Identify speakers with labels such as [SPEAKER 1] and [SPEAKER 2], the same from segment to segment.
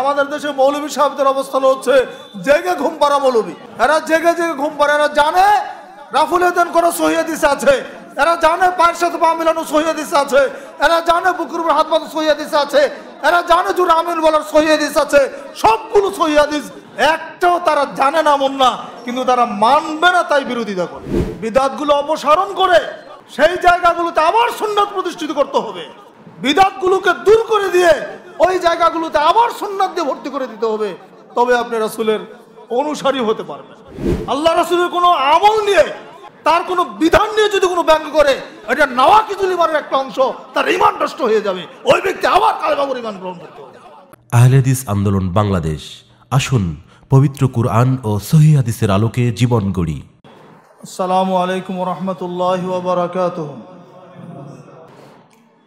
[SPEAKER 1] আমাদের দেশে মৌলবী সাহেবদের অবস্থা হচ্ছে জেগে ঘুম পাড়া মৌলবী এরা জেগে জেগে ঘুম পাড়া এরা জানে রাফুল এদেন করে সহিয়াদিস আছে এরা জানে পায়ের পা মিলানো সহিয়াদিস আছে এরা জানে বুকুর হাত পাতা সহিয়াদিস আছে এরা জানে জুর আমির বলার সহিয়াদিস আছে সবগুলো সহিয়াদিস একটাও তারা জানে না মন না কিন্তু তারা মানবে না তাই বিরোধিতা করে বিদাতগুলো অপসারণ করে সেই জায়গাগুলোতে আবার সুন্দর প্রতিষ্ঠিত করতে হবে বিদাতগুলোকে দূর করে দিয়ে ওই জায়গাগুলোতে আবার সুন্নাত দিয়ে ভর্তি করে দিতে হবে তবে আপনি রাসুলের অনুসারী হতে পারবেন আল্লাহ রাসুলের কোনো আমল নিয়ে তার কোনো বিধান নিয়ে যদি কোনো ব্যঙ্গ করে এটা নাওয়া কিছু ইমানের একটা অংশ তার ইমান নষ্ট হয়ে যাবে ওই ব্যক্তি আবার কালবাবুর ইমান গ্রহণ করতে হবে আহলেদিস আন্দোলন বাংলাদেশ আসুন পবিত্র কুরআন ও সহি হাদিসের আলোকে জীবন গড়ি আসসালামু আলাইকুম রহমতুল্লাহ বারাকাতুহ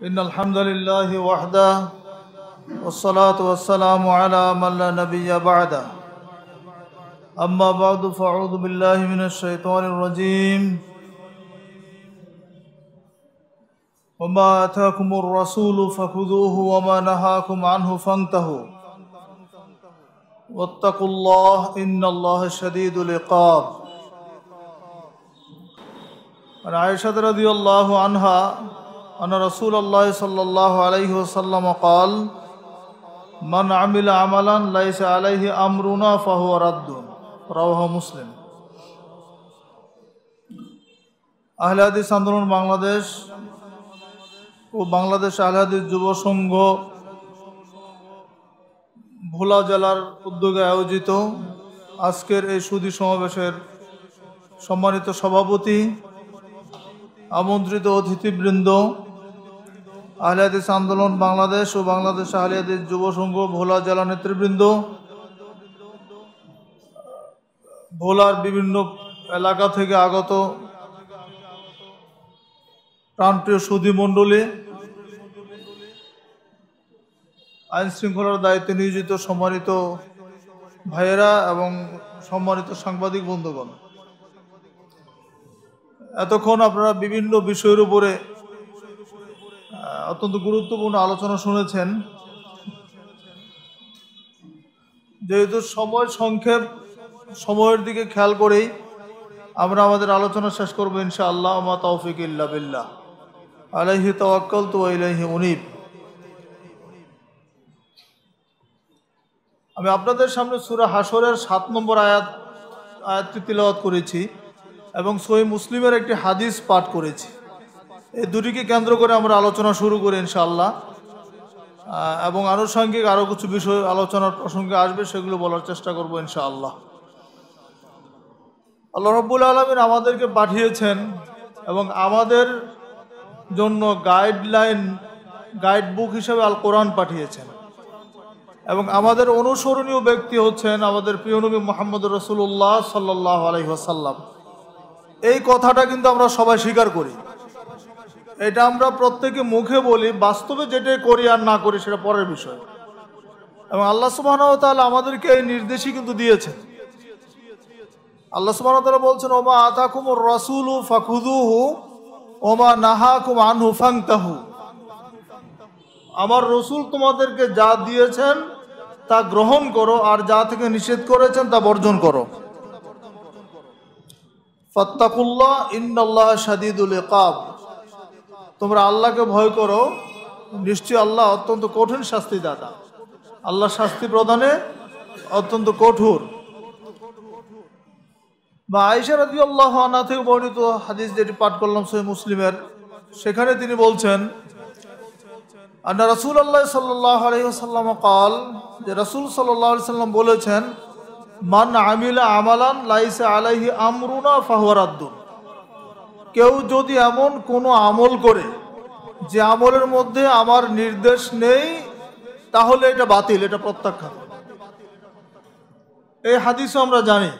[SPEAKER 1] ان الحمد لله وحده والصلاه والسلام على من لا نبي بعده اما بعد فاعوذ بالله من الشيطان الرجيم وما اتاكم الرسول فخذوه وما نهاكم عنه فانتهوا واتقوا الله ان الله شديد العقاب عائشه رضي الله عنها أن رسول الله صلى الله عليه وسلم قال من عمل عملا ليس عليه أمرنا فهو رد رواه مسلم আহলে হাদিস আন্দোলন বাংলাদেশ ও বাংলাদেশ আহলে হাদিস যুব সংঘ ভোলা জেলার উদ্যোগে আয়োজিত আজকের এই সুদী সমাবেশের সম্মানিত সভাপতি আমন্ত্রিত অতিথিবৃন্দ আহলিয়াদিস আন্দোলন বাংলাদেশ ও বাংলাদেশ আহলিয়াদিস যুব সংঘ ভোলা জেলা নেতৃবৃন্দ ভোলার বিভিন্ন এলাকা থেকে আগত প্রান্তীয় সুধী মণ্ডলী আইন শৃঙ্খলার দায়িত্বে নিয়োজিত সম্মানিত ভাইয়েরা এবং সম্মানিত সাংবাদিক বন্ধুগণ এতক্ষণ আপনারা বিভিন্ন বিষয়ের উপরে অত্যন্ত গুরুত্বপূর্ণ আলোচনা শুনেছেন যেহেতু সময় সংক্ষেপ সময়ের দিকে খেয়াল করেই আমরা আমাদের আলোচনা শেষ করবো ইনশা আল্লাহ তৌফিক ইল্লা বিল্লা আলাইহি তওয়াক্কাল তো আলহি উনিব আমি আপনাদের সামনে সুরা হাসরের সাত নম্বর আয়াত আয়াতটি তিলাওয়াত করেছি এবং সই মুসলিমের একটি হাদিস পাঠ করেছি এই দুটিকে কেন্দ্র করে আমরা আলোচনা শুরু করি ইনশাল্লাহ এবং আনুষঙ্গিক আরও কিছু বিষয় আলোচনার প্রসঙ্গে আসবে সেগুলো বলার চেষ্টা করব ইনশাআল্লাহ আল্লাহ রব্বুল আলমিন আমাদেরকে পাঠিয়েছেন এবং আমাদের জন্য গাইডলাইন গাইড বুক হিসেবে আল কোরআন পাঠিয়েছেন এবং আমাদের অনুসরণীয় ব্যক্তি হচ্ছেন আমাদের প্রিয়নবী মোহাম্মদ রসুল্লাহ সাল্লাহ আলহিহাসাল্লাম এই কথাটা কিন্তু আমরা সবাই স্বীকার করি এটা আমরা প্রত্যেকে মুখে বলি বাস্তবে যেটা করি আর না করি সেটা পরের বিষয় এবং আল্লাহ সুবাহ তাহলে আমাদেরকে এই নির্দেশই কিন্তু দিয়েছেন আল্লাহ সুবাহ তারা বলছেন ওমা আতাকুম রসুল হু হু ওমা নাহাকুম আনহু ফাংতাহু আমার রসুল তোমাদেরকে যা দিয়েছেন তা গ্রহণ করো আর যা থেকে নিষেধ করেছেন তা বর্জন করো ফত্তাকুল্লাহ ইন্দাল্লাহ সাদিদুল কাব তোমরা আল্লাহকে ভয় করো নিশ্চয় আল্লাহ অত্যন্ত কঠিন শাস্তি দাদা আল্লাহ শাস্তি প্রদানে অত্যন্ত কঠোর বা আইসার রাজি আল্লাহ আনা থেকে বর্ণিত হাদিস যেটি পাঠ করলাম সহি মুসলিমের সেখানে তিনি বলছেন আন্না রসুল আল্লাহ সাল্লাহ আলহিহাসাল্লাম কাল যে রসুল সাল্লাহ সাল্লাম বলেছেন মান আমিলা আমালান লাইসে আলাইহি আমরুনা ফাহরাদ্দুন কেউ যদি এমন কোনো আমল করে যে আমলের মধ্যে আমার নির্দেশ নেই তাহলে এটা বাতিল এটা প্রত্যাখ্যান এই হাদিসও আমরা জানি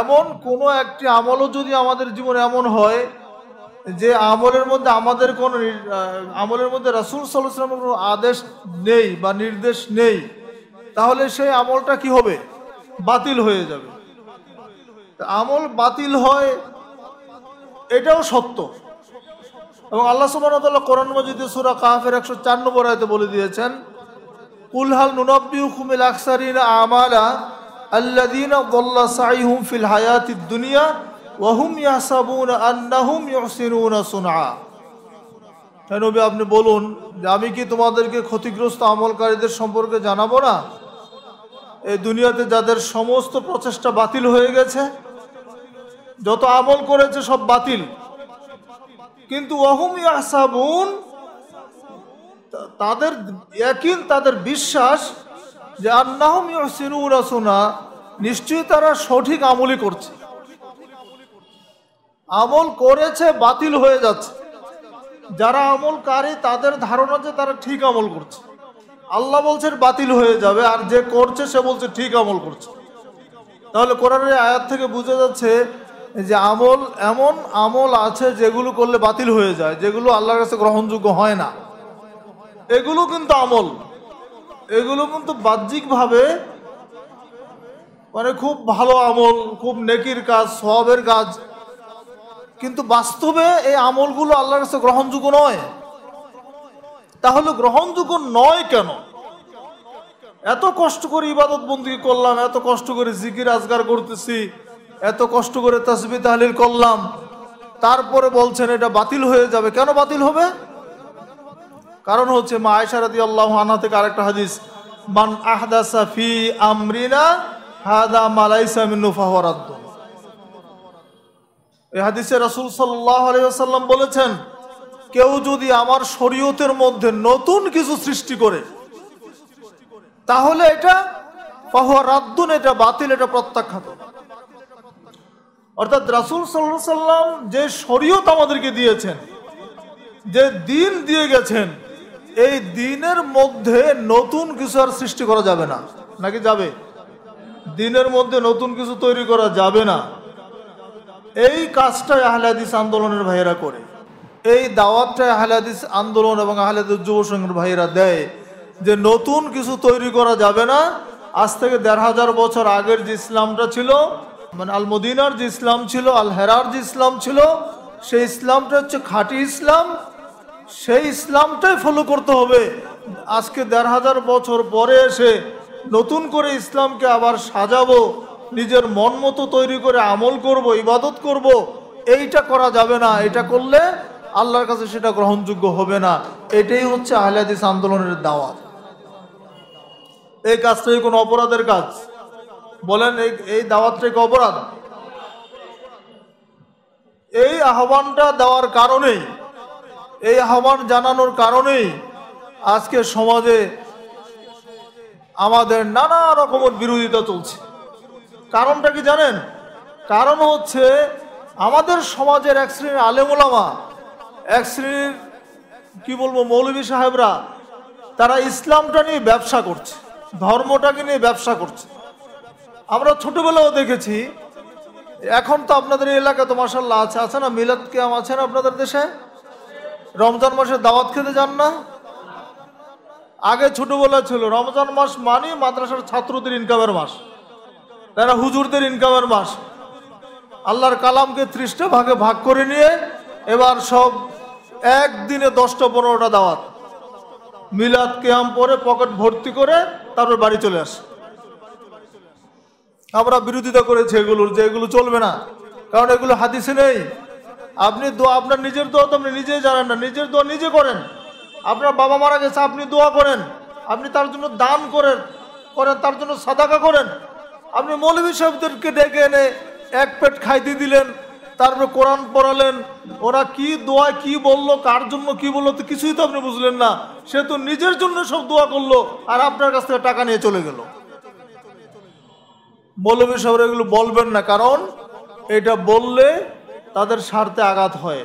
[SPEAKER 1] এমন কোনো একটি আমলও যদি আমাদের জীবনে এমন হয় যে আমলের মধ্যে আমাদের কোনো আমলের মধ্যে রাসুল সাল্লামের কোনো আদেশ নেই বা নির্দেশ নেই তাহলে সেই আমলটা কি হবে বাতিল হয়ে যাবে আমল বাতিল হয় এটাও সত্য এবং আল্লাহ সুবাহতাল্লাহ কোরআন মজিদ সুরা কাহাফের একশো চার নম্বর আয়তে বলে দিয়েছেন কুলহাল নুনব্বিউ খুমিল আকসারিন আমালা আল্লাদিন বল্লা সাইহুম ফিল হায়াতি দুনিয়া ওয়াহুম ইয়াহসাবুন আন্নাহুম ইহসিনুন সুনা হ্যাঁ নবী আপনি বলুন যে আমি কি তোমাদেরকে ক্ষতিগ্রস্ত আমলকারীদের সম্পর্কে জানাবো না এই দুনিয়াতে যাদের সমস্ত প্রচেষ্টা বাতিল হয়ে গেছে যত আমল করেছে সব বাতিল কিন্তু তাদের তাদের বিশ্বাস যে আন্না নিশ্চয়ই তারা সঠিক আমলই করছে আমল করেছে বাতিল হয়ে যাচ্ছে যারা আমলকারী তাদের ধারণা যে তারা ঠিক আমল করছে আল্লাহ বলছে বাতিল হয়ে যাবে আর যে করছে সে বলছে ঠিক আমল করছে তাহলে কোরআনের আয়াত থেকে বোঝা যাচ্ছে যে আমল এমন আমল আছে যেগুলো করলে বাতিল হয়ে যায় যেগুলো আল্লাহর কাছে গ্রহণযোগ্য হয় না এগুলো কিন্তু আমল এগুলো কিন্তু বাহ্যিকভাবে মানে খুব ভালো আমল খুব নেকির কাজ সবের কাজ কিন্তু বাস্তবে এই আমলগুলো আল্লাহর কাছে গ্রহণযোগ্য নয় তাহলে গ্রহণযোগ্য নয় কেন এত কষ্ট করে ইবাদত বন্দী করলাম এত কষ্ট করে জিকির আজগার করতেছি এত কষ্ট করে তসবি তাহলিল করলাম তারপরে বলছেন এটা বাতিল হয়ে যাবে কেন বাতিল হবে কারণ হচ্ছে মা আয়সা রাদি আল্লাহ আনা থেকে আরেকটা হাদিস মান আহদা সাফি আমরিনা হাদা মালাইসা মিন্নু ফাহরাদ্দ এই হাদিসে রসুল সাল্লাহ আলহাম বলেছেন কেউ যদি আমার শরীয়তের মধ্যে নতুন কিছু সৃষ্টি করে তাহলে এটা ফাহুয়া এটা বাতিল এটা প্রত্যাখ্যাত অর্থাৎ রাসুল সাল্লা সাল্লাম যে শরীয়ত আমাদেরকে দিয়েছেন যে দিন দিয়ে গেছেন এই দিনের মধ্যে নতুন কিছু আর সৃষ্টি করা যাবে না নাকি যাবে দিনের মধ্যে নতুন কিছু তৈরি করা যাবে না এই কাজটা আহলাদিস আন্দোলনের ভাইয়েরা করে এই দাওয়াতটা আহলাদিস আন্দোলন এবং আহলাদিস যুব সংঘের ভাইয়েরা দেয় যে নতুন কিছু তৈরি করা যাবে না আজ থেকে দেড় হাজার বছর আগের যে ইসলামটা ছিল মানে আল মদিনার যে ইসলাম ছিল আল হেরার যে ইসলাম ছিল সেই ইসলামটা হচ্ছে খাঁটি ইসলাম সেই ইসলামটাই ফলো করতে হবে আজকে দেড় হাজার বছর পরে এসে নতুন করে ইসলামকে আবার সাজাবো নিজের মন মতো তৈরি করে আমল করব ইবাদত করব এইটা করা যাবে না এটা করলে আল্লাহর কাছে সেটা গ্রহণযোগ্য হবে না এটাই হচ্ছে আহলাদিস আন্দোলনের দাওয়াত এই কাজটাই কোনো অপরাধের কাজ বলেন এই কি অপরাধ এই আহ্বানটা দেওয়ার কারণেই এই আহ্বান জানানোর কারণেই আজকে সমাজে আমাদের নানা রকমের বিরোধিতা চলছে কারণটা কি জানেন কারণ হচ্ছে আমাদের সমাজের এক শ্রেণীর আলেমুলামা এক শ্রেণীর কি বলবো মৌলভী সাহেবরা তারা ইসলামটা নিয়ে ব্যবসা করছে ধর্মটাকে নিয়ে ব্যবসা করছে আমরা ছোটবেলাও দেখেছি এখন তো আপনাদের এলাকা তো মাসাল্লাহ আছে আছে না মিলাদ কেয়াম আছে না আপনাদের দেশে রমজান মাসে দাওয়াত খেতে যান না আগে ছোটবেলা ছিল রমজান মাস মানে মাদ্রাসার ছাত্রদের ইনকামের মাস তারা হুজুরদের ইনকামের মাস আল্লাহর কালামকে ত্রিশটা ভাগে ভাগ করে নিয়ে এবার সব একদিনে দশটা পনেরোটা দাওয়াত মিলাদ কেয়াম পরে পকেট ভর্তি করে তারপর বাড়ি চলে আসে আমরা বিরোধিতা করেছি এগুলোর যে এগুলো চলবে না কারণ এগুলো হাদিসে নেই আপনি দোয়া আপনার নিজের দোয়া তো আপনি নিজেই জানেন না নিজের দোয়া নিজে করেন আপনার বাবা মারা গেছে আপনি দোয়া করেন আপনি তার জন্য দান করেন করেন তার জন্য সাদাকা করেন আপনি মৌলভী সাহেবদেরকে ডেকে এনে এক পেট খাইতে দিলেন তারপরে কোরআন পড়ালেন ওরা কি দোয়া কি বলল কার জন্য কি বললো তো কিছুই তো আপনি বুঝলেন না সে তো নিজের জন্য সব দোয়া করলো আর আপনার কাছ থেকে টাকা নিয়ে চলে গেলো মৌলবী সাহেব এগুলো বলবেন না কারণ এটা বললে তাদের স্বার্থে আঘাত হয়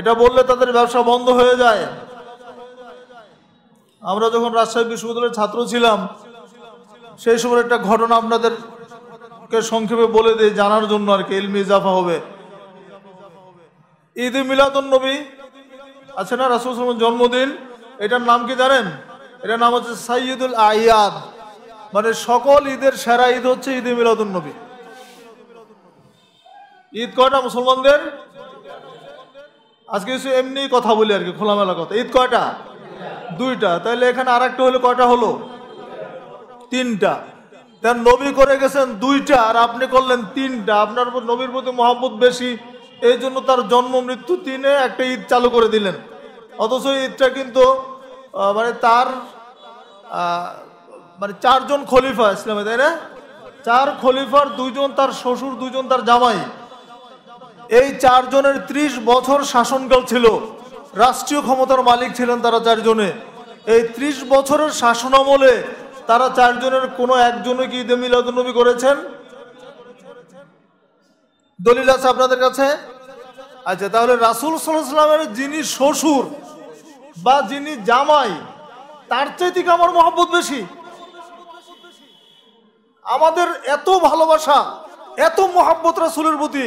[SPEAKER 1] এটা বললে তাদের ব্যবসা বন্ধ হয়ে যায় আমরা যখন রাজশাহী বিশ্ববিদ্যালয়ের ছাত্র ছিলাম সেই সময় একটা ঘটনা আপনাদেরকে সংক্ষেপে বলে দিয়ে জানার জন্য আর কি এলমি ইজাফা হবে ঈদ মিলাদুল নবী আছে না রাসুল জন্মদিন এটার নাম কি জানেন এটার নাম হচ্ছে সাইয়দুল আয়াদ মানে সকল ঈদের সেরা ঈদ হচ্ছে ঈদ মিলাদুল নবী ঈদ কয়টা মুসলমানদের আজকে কিছু এমনি কথা বলি আর কি খোলামেলা কথা ঈদ কয়টা দুইটা তাহলে এখানে আর একটা হলো কয়টা হলো তিনটা তার নবী করে গেছেন দুইটা আর আপনি করলেন তিনটা আপনার নবীর প্রতি মহাব্বত বেশি এই জন্য তার জন্ম মৃত্যু তিনে একটা ঈদ চালু করে দিলেন অথচ ঈদটা কিন্তু মানে তার মানে চারজন খলিফা ইসলামে তাই না চার খলিফার দুইজন তার শ্বশুর দুইজন তার জামাই এই চারজনের ত্রিশ বছর শাসনকাল ছিল রাষ্ট্রীয় ক্ষমতার মালিক ছিলেন তারা চারজনে এই ত্রিশ বছরের শাসন আমলে তারা চারজনের কোনো একজনে কি ঈদে করেছেন দলিল আছে আপনাদের কাছে আচ্ছা তাহলে রাসুল সাল্লামের যিনি শ্বশুর বা যিনি জামাই তার চাইতে আমার মহব্বত বেশি আমাদের এত ভালোবাসা এত মোহাম্মত রাসুলের প্রতি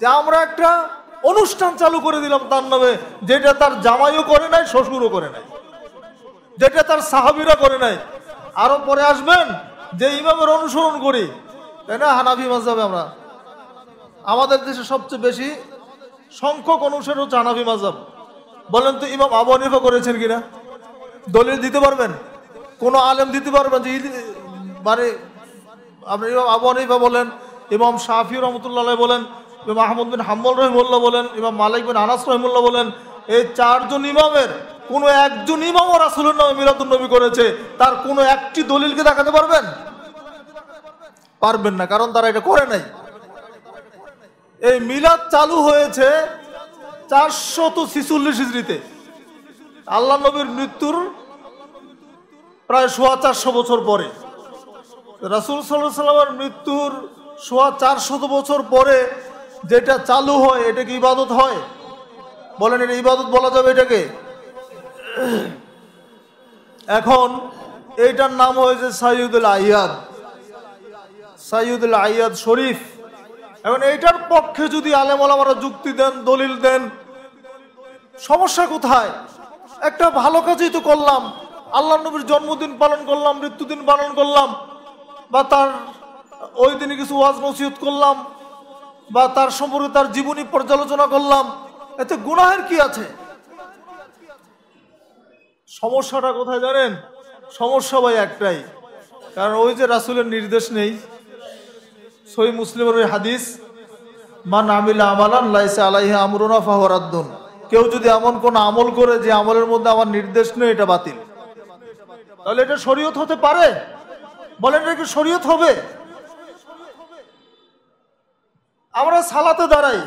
[SPEAKER 1] যে আমরা একটা অনুষ্ঠান চালু করে দিলাম তার নামে যেটা তার জামাইও করে নাই শ্বশুরও করে নাই যেটা তার সাহাবিরা করে নাই আরো পরে আসবেন যে ইমামের অনুসরণ করি তাই না হানাফি মাজহাবে আমরা আমাদের দেশে সবচেয়ে বেশি সংখ্যক অনুসরণ হচ্ছে হানাফি মাজহাব বলেন তো ইমাম আবু হানিফা করেছেন কিনা দলিল দিতে পারবেন কোনো আলেম দিতে পারবেন যে মানে আপনি আবু হানিফা বলেন ইমাম শাহি রহমতুল্লাহ বলেন ইমাম আহমদ বিন হাম্বল রহিমুল্লাহ বলেন ইমাম মালিক বিন আনাস রহিমুল্লাহ বলেন এই চারজন ইমামের কোন একজন ইমাম রাসুলের নামে মিলাদুল নবী করেছে তার কোনো একটি দলিলকে দেখাতে পারবেন পারবেন না কারণ তারা এটা করে নাই এই মিলাদ চালু হয়েছে চারশত ছিচল্লিশ হিজড়িতে আল্লাহ নবীর মৃত্যুর প্রায় সোয়া চারশো বছর পরে রাসুল সাল্লাহ সাল্লামের মৃত্যুর সোয়া চারশত বছর পরে যেটা চালু হয় এটা কি ইবাদত হয় বলেন এটা ইবাদত বলা যাবে এটাকে এখন এইটার নাম হয়েছে সাইয়ুদুল আইয়াদ সাইয়ুদুল আইয়াদ শরীফ এখন এইটার পক্ষে যদি আলামারা যুক্তি দেন দলিল দেন সমস্যা কোথায় একটা ভালো কাজই তো করলাম আল্লাহ নবীর জন্মদিন পালন করলাম মৃত্যুদিন পালন করলাম বা তার ওই দিনে কিছু ওয়াজ নসিহত করলাম বা তার সম্পর্কে তার জীবনী পর্যালোচনা করলাম এতে গুনাহের কি আছে সমস্যাটা কোথায় জানেন সমস্যা ভাই একটাই কারণ ওই যে রাসুলের নির্দেশ নেই সই মুসলিমের ওই হাদিস মান আমিলা আমালান লাইসে আলাইহা আমরুনা ফাহরাদ্দুন কেউ যদি এমন কোন আমল করে যে আমলের মধ্যে আমার নির্দেশ নেই এটা বাতিল তাহলে এটা শরীয়ত হতে পারে বলেন এটা কি শরীয়ত হবে আমরা সালাতে দাঁড়াই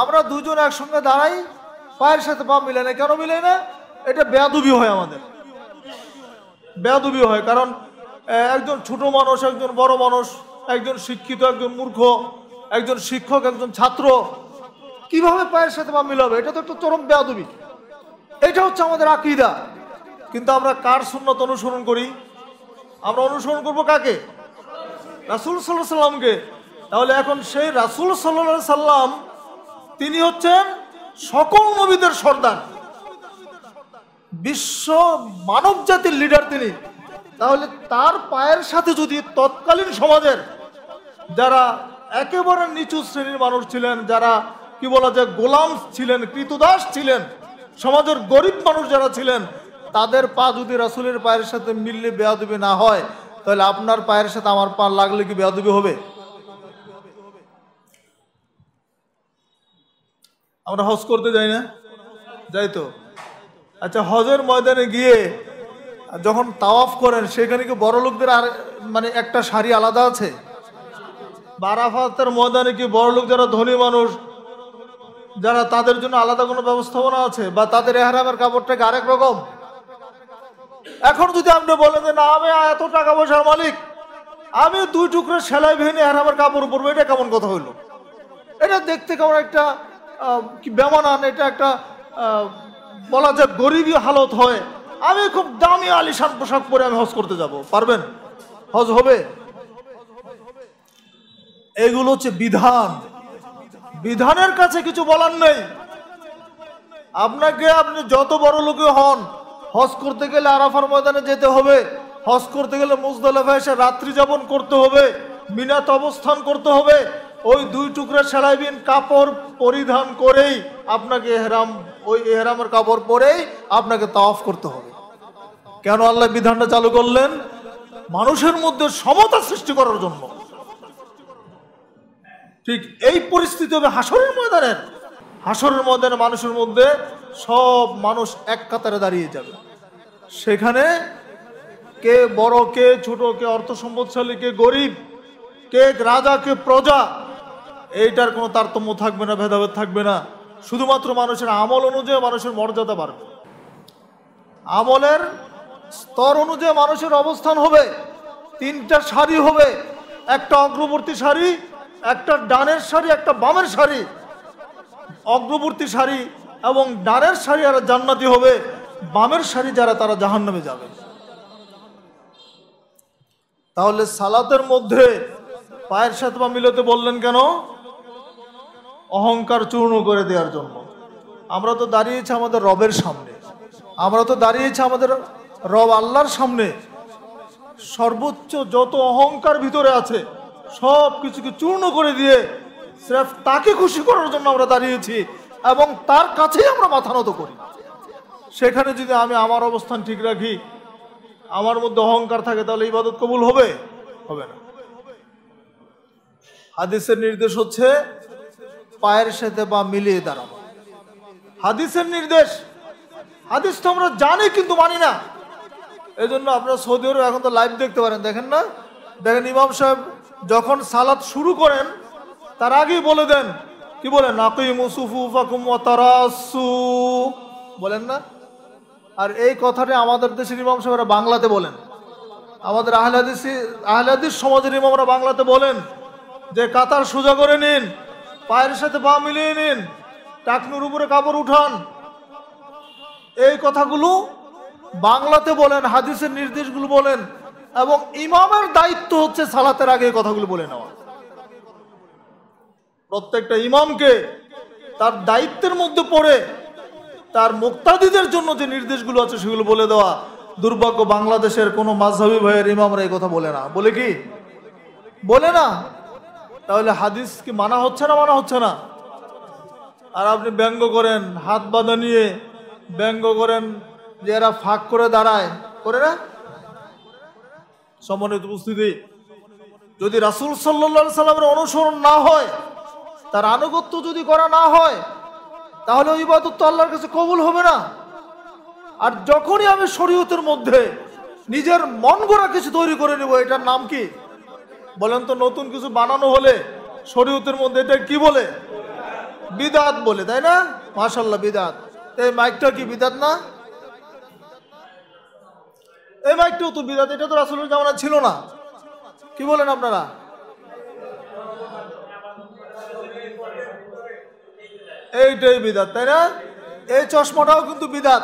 [SPEAKER 1] আমরা দুজন একসঙ্গে দাঁড়াই পায়ের সাথে পা মিলে না কেন মিলে না এটা বেয়াদুবি হয় আমাদের বেয়াদুবি হয় কারণ একজন ছোট মানুষ একজন বড় মানুষ একজন শিক্ষিত একজন মূর্খ একজন শিক্ষক একজন ছাত্র কিভাবে পায়ের সাথে পা মিলাবে এটা তো একটা চরম বেয়াদুবি এটা হচ্ছে আমাদের আকিদা কিন্তু আমরা কার সুন্নত অনুসরণ করি আমরা অনুসরণ করব কাকে রাসুল সাল্লাহ সাল্লামকে তাহলে এখন সেই রাসুল সাল্লাহ সাল্লাম তিনি হচ্ছেন সকল নবীদের সর্দার বিশ্ব মানব জাতির লিডার তিনি তাহলে তার পায়ের সাথে যদি তৎকালীন সমাজের যারা একেবারে নিচু শ্রেণীর মানুষ ছিলেন যারা কি বলা যায় গোলাম ছিলেন কৃতদাস ছিলেন সমাজের গরিব মানুষ যারা ছিলেন তাদের পা যদি রাসুলের পায়ের সাথে মিললে বেয়াদবি না হয় তাহলে আপনার পায়ের সাথে আমার পা লাগলে কি বেয়াদবি হবে আমরা হজ করতে যাই না যাই তো আচ্ছা হজের ময়দানে গিয়ে যখন তাওয়াফ করেন সেখানে কি বড় লোকদের আর মানে একটা শাড়ি আলাদা আছে বারাফাতের ময়দানে কি বড় লোক যারা ধনী মানুষ যারা তাদের জন্য আলাদা কোনো ব্যবস্থাপনা আছে বা তাদের এহারামের কাপড়টাকে আরেক রকম এখন যদি আপনি বলেন যে না আমি এত টাকা পয়সার মালিক আমি দুই টুকরো সেলাই ভেঙে আর আমার কাপড় পরবো এটা কেমন কথা হইলো এটা দেখতে কেমন একটা বেমানান এটা একটা বলা যায় গরিবই হালত হয় আমি খুব দামি আলিশান পোশাক পরে আমি হজ করতে যাব পারবেন হজ হবে এগুলো হচ্ছে বিধান বিধানের কাছে কিছু বলার নেই আপনাকে আপনি যত বড় লোকে হন হজ করতে গেলে আরাফার ময়দানে যেতে হবে হজ করতে গেলে মুজদালেফায় এসে রাত্রি যাপন করতে হবে মিনাত অবস্থান করতে হবে ওই দুই টুকরা সেলাইবিন কাপড় পরিধান করেই আপনাকে এহরাম ওই এহরামের কাপড় পরেই আপনাকে তাওফ করতে হবে কেন আল্লাহ বিধানটা চালু করলেন মানুষের মধ্যে সমতা সৃষ্টি করার জন্য ঠিক এই পরিস্থিতি হবে হাসরের ময়দানের হাসরের ময়দানে মানুষের মধ্যে সব মানুষ এক কাতারে দাঁড়িয়ে যাবে সেখানে কে বড় কে ছোট কে অর্থ সম্পদশালী কে গরিব কে রাজা কে প্রজা এইটার কোনো তারতম্য থাকবে না ভেদাভেদ থাকবে না শুধুমাত্র মানুষের আমল অনুযায়ী মানুষের মর্যাদা বাড়বে আমলের স্তর অনুযায়ী মানুষের অবস্থান হবে তিনটা সারি হবে একটা অগ্রবর্তী সারি একটা ডানের সারি একটা বামের সারি অগ্রবর্তী সারি এবং ডানের সারি আর জান্নাতি হবে বামের সারি যারা তারা জাহান্নামে যাবে তাহলে সালাতের মধ্যে পায়ের সাথে বা মিলতে বললেন কেন অহংকার চূর্ণ করে দেওয়ার জন্য আমরা তো দাঁড়িয়েছি আমাদের রবের সামনে আমরা তো দাঁড়িয়েছি আমাদের রব আল্লাহর সামনে সর্বোচ্চ যত অহংকার ভিতরে আছে সব কিছুকে চূর্ণ করে দিয়ে স্রেফ তাকে খুশি করার জন্য আমরা দাঁড়িয়েছি এবং তার কাছেই আমরা মাথা নত করি সেখানে যদি আমি আমার অবস্থান ঠিক রাখি আমার মধ্যে অহংকার থাকে তাহলে ইবাদত কবুল হবে হবে না হাদিসের নির্দেশ হচ্ছে পায়ের সাথে বা মিলিয়ে দাঁড়াবো হাদিসের নির্দেশ হাদিস তো আমরা জানি কিন্তু মানি না এই জন্য আপনারা সৌদি আরব এখন তো লাইভ দেখতে পারেন দেখেন না দেখেন ইমাম সাহেব যখন সালাত শুরু করেন তার আগেই বলে দেন কি বলেন নাকি মুসুফু ফাকুম বলেন না আর এই কথাটা আমাদের দেশের ইমাম সাহেবরা বাংলাতে বলেন আমাদের আহলাদিসি আহলাদিস সমাজের ইমামরা বাংলাতে বলেন যে কাতার সোজা করে নিন পায়ের সাথে পা মিলিয়ে নিন টাকনুর উপরে কাপড় উঠান এই কথাগুলো বাংলাতে বলেন হাদিসের নির্দেশগুলো বলেন এবং ইমামের দায়িত্ব হচ্ছে সালাতের আগে কথাগুলো বলে নেওয়া প্রত্যেকটা ইমামকে তার দায়িত্বের মধ্যে পড়ে তার মুক্তাদিদের জন্য যে নির্দেশগুলো আছে সেগুলো বলে দেওয়া দুর্ভাগ্য বাংলাদেশের কোনো মাঝহাবি ভাইয়ের ইমামরা এই কথা বলে না বলে কি বলে না তাহলে হাদিস কি মানা হচ্ছে না মানা হচ্ছে না আর আপনি ব্যঙ্গ করেন হাত বাঁধা নিয়ে ব্যঙ্গ করেন যে এরা ফাঁক করে দাঁড়ায় করে না সমন্বিত উপস্থিতি যদি রাসুল সাল্লা সাল্লামের অনুসরণ না হয় তার আনুগত্য যদি করা না হয় তাহলে ওই বাদত তো আল্লাহর কাছে কবুল হবে না আর যখনই আমি শরীয়তের মধ্যে নিজের মন গড়া কিছু তৈরি করে নেব এটার নাম কি বলেন তো নতুন কিছু বানানো হলে শরীয়তের মধ্যে এটা কি বলে বিদাত বলে তাই না মাসাল্লাহ বিদাত এই মাইকটা কি বিদাত না এই মাইকটাও তো বিদাত এটা তো আসলে জামানা ছিল না কি বলেন আপনারা এইটাই বিদাত তাই না এই চশমাটাও কিন্তু বিদাত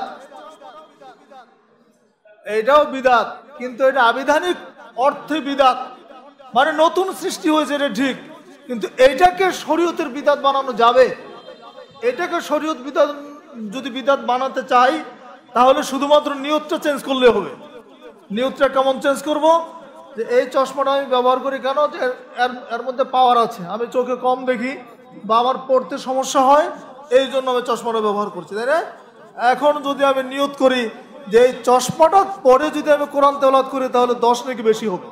[SPEAKER 1] এইটাও বিদাত কিন্তু এটা আবিধানিক অর্থে বিদাত মানে নতুন সৃষ্টি হয়েছে এটা ঠিক কিন্তু এইটাকে শরীয়তের বিদাত বানানো যাবে এটাকে শরীয়ত বিদাত যদি বিদাত বানাতে চাই তাহলে শুধুমাত্র নিয়তটা চেঞ্জ করলে হবে নিয়তটা কেমন চেঞ্জ করব যে এই চশমাটা আমি ব্যবহার করি কেন যে এর এর মধ্যে পাওয়ার আছে আমি চোখে কম দেখি বা আমার পড়তে সমস্যা হয় এই জন্য আমি চশমাটা ব্যবহার করছি তাই না এখন যদি আমি নিয়ত করি যে এই চশমাটা পরে যদি আমি কোরআন তেলাত করি তাহলে দশ নাকি বেশি হবে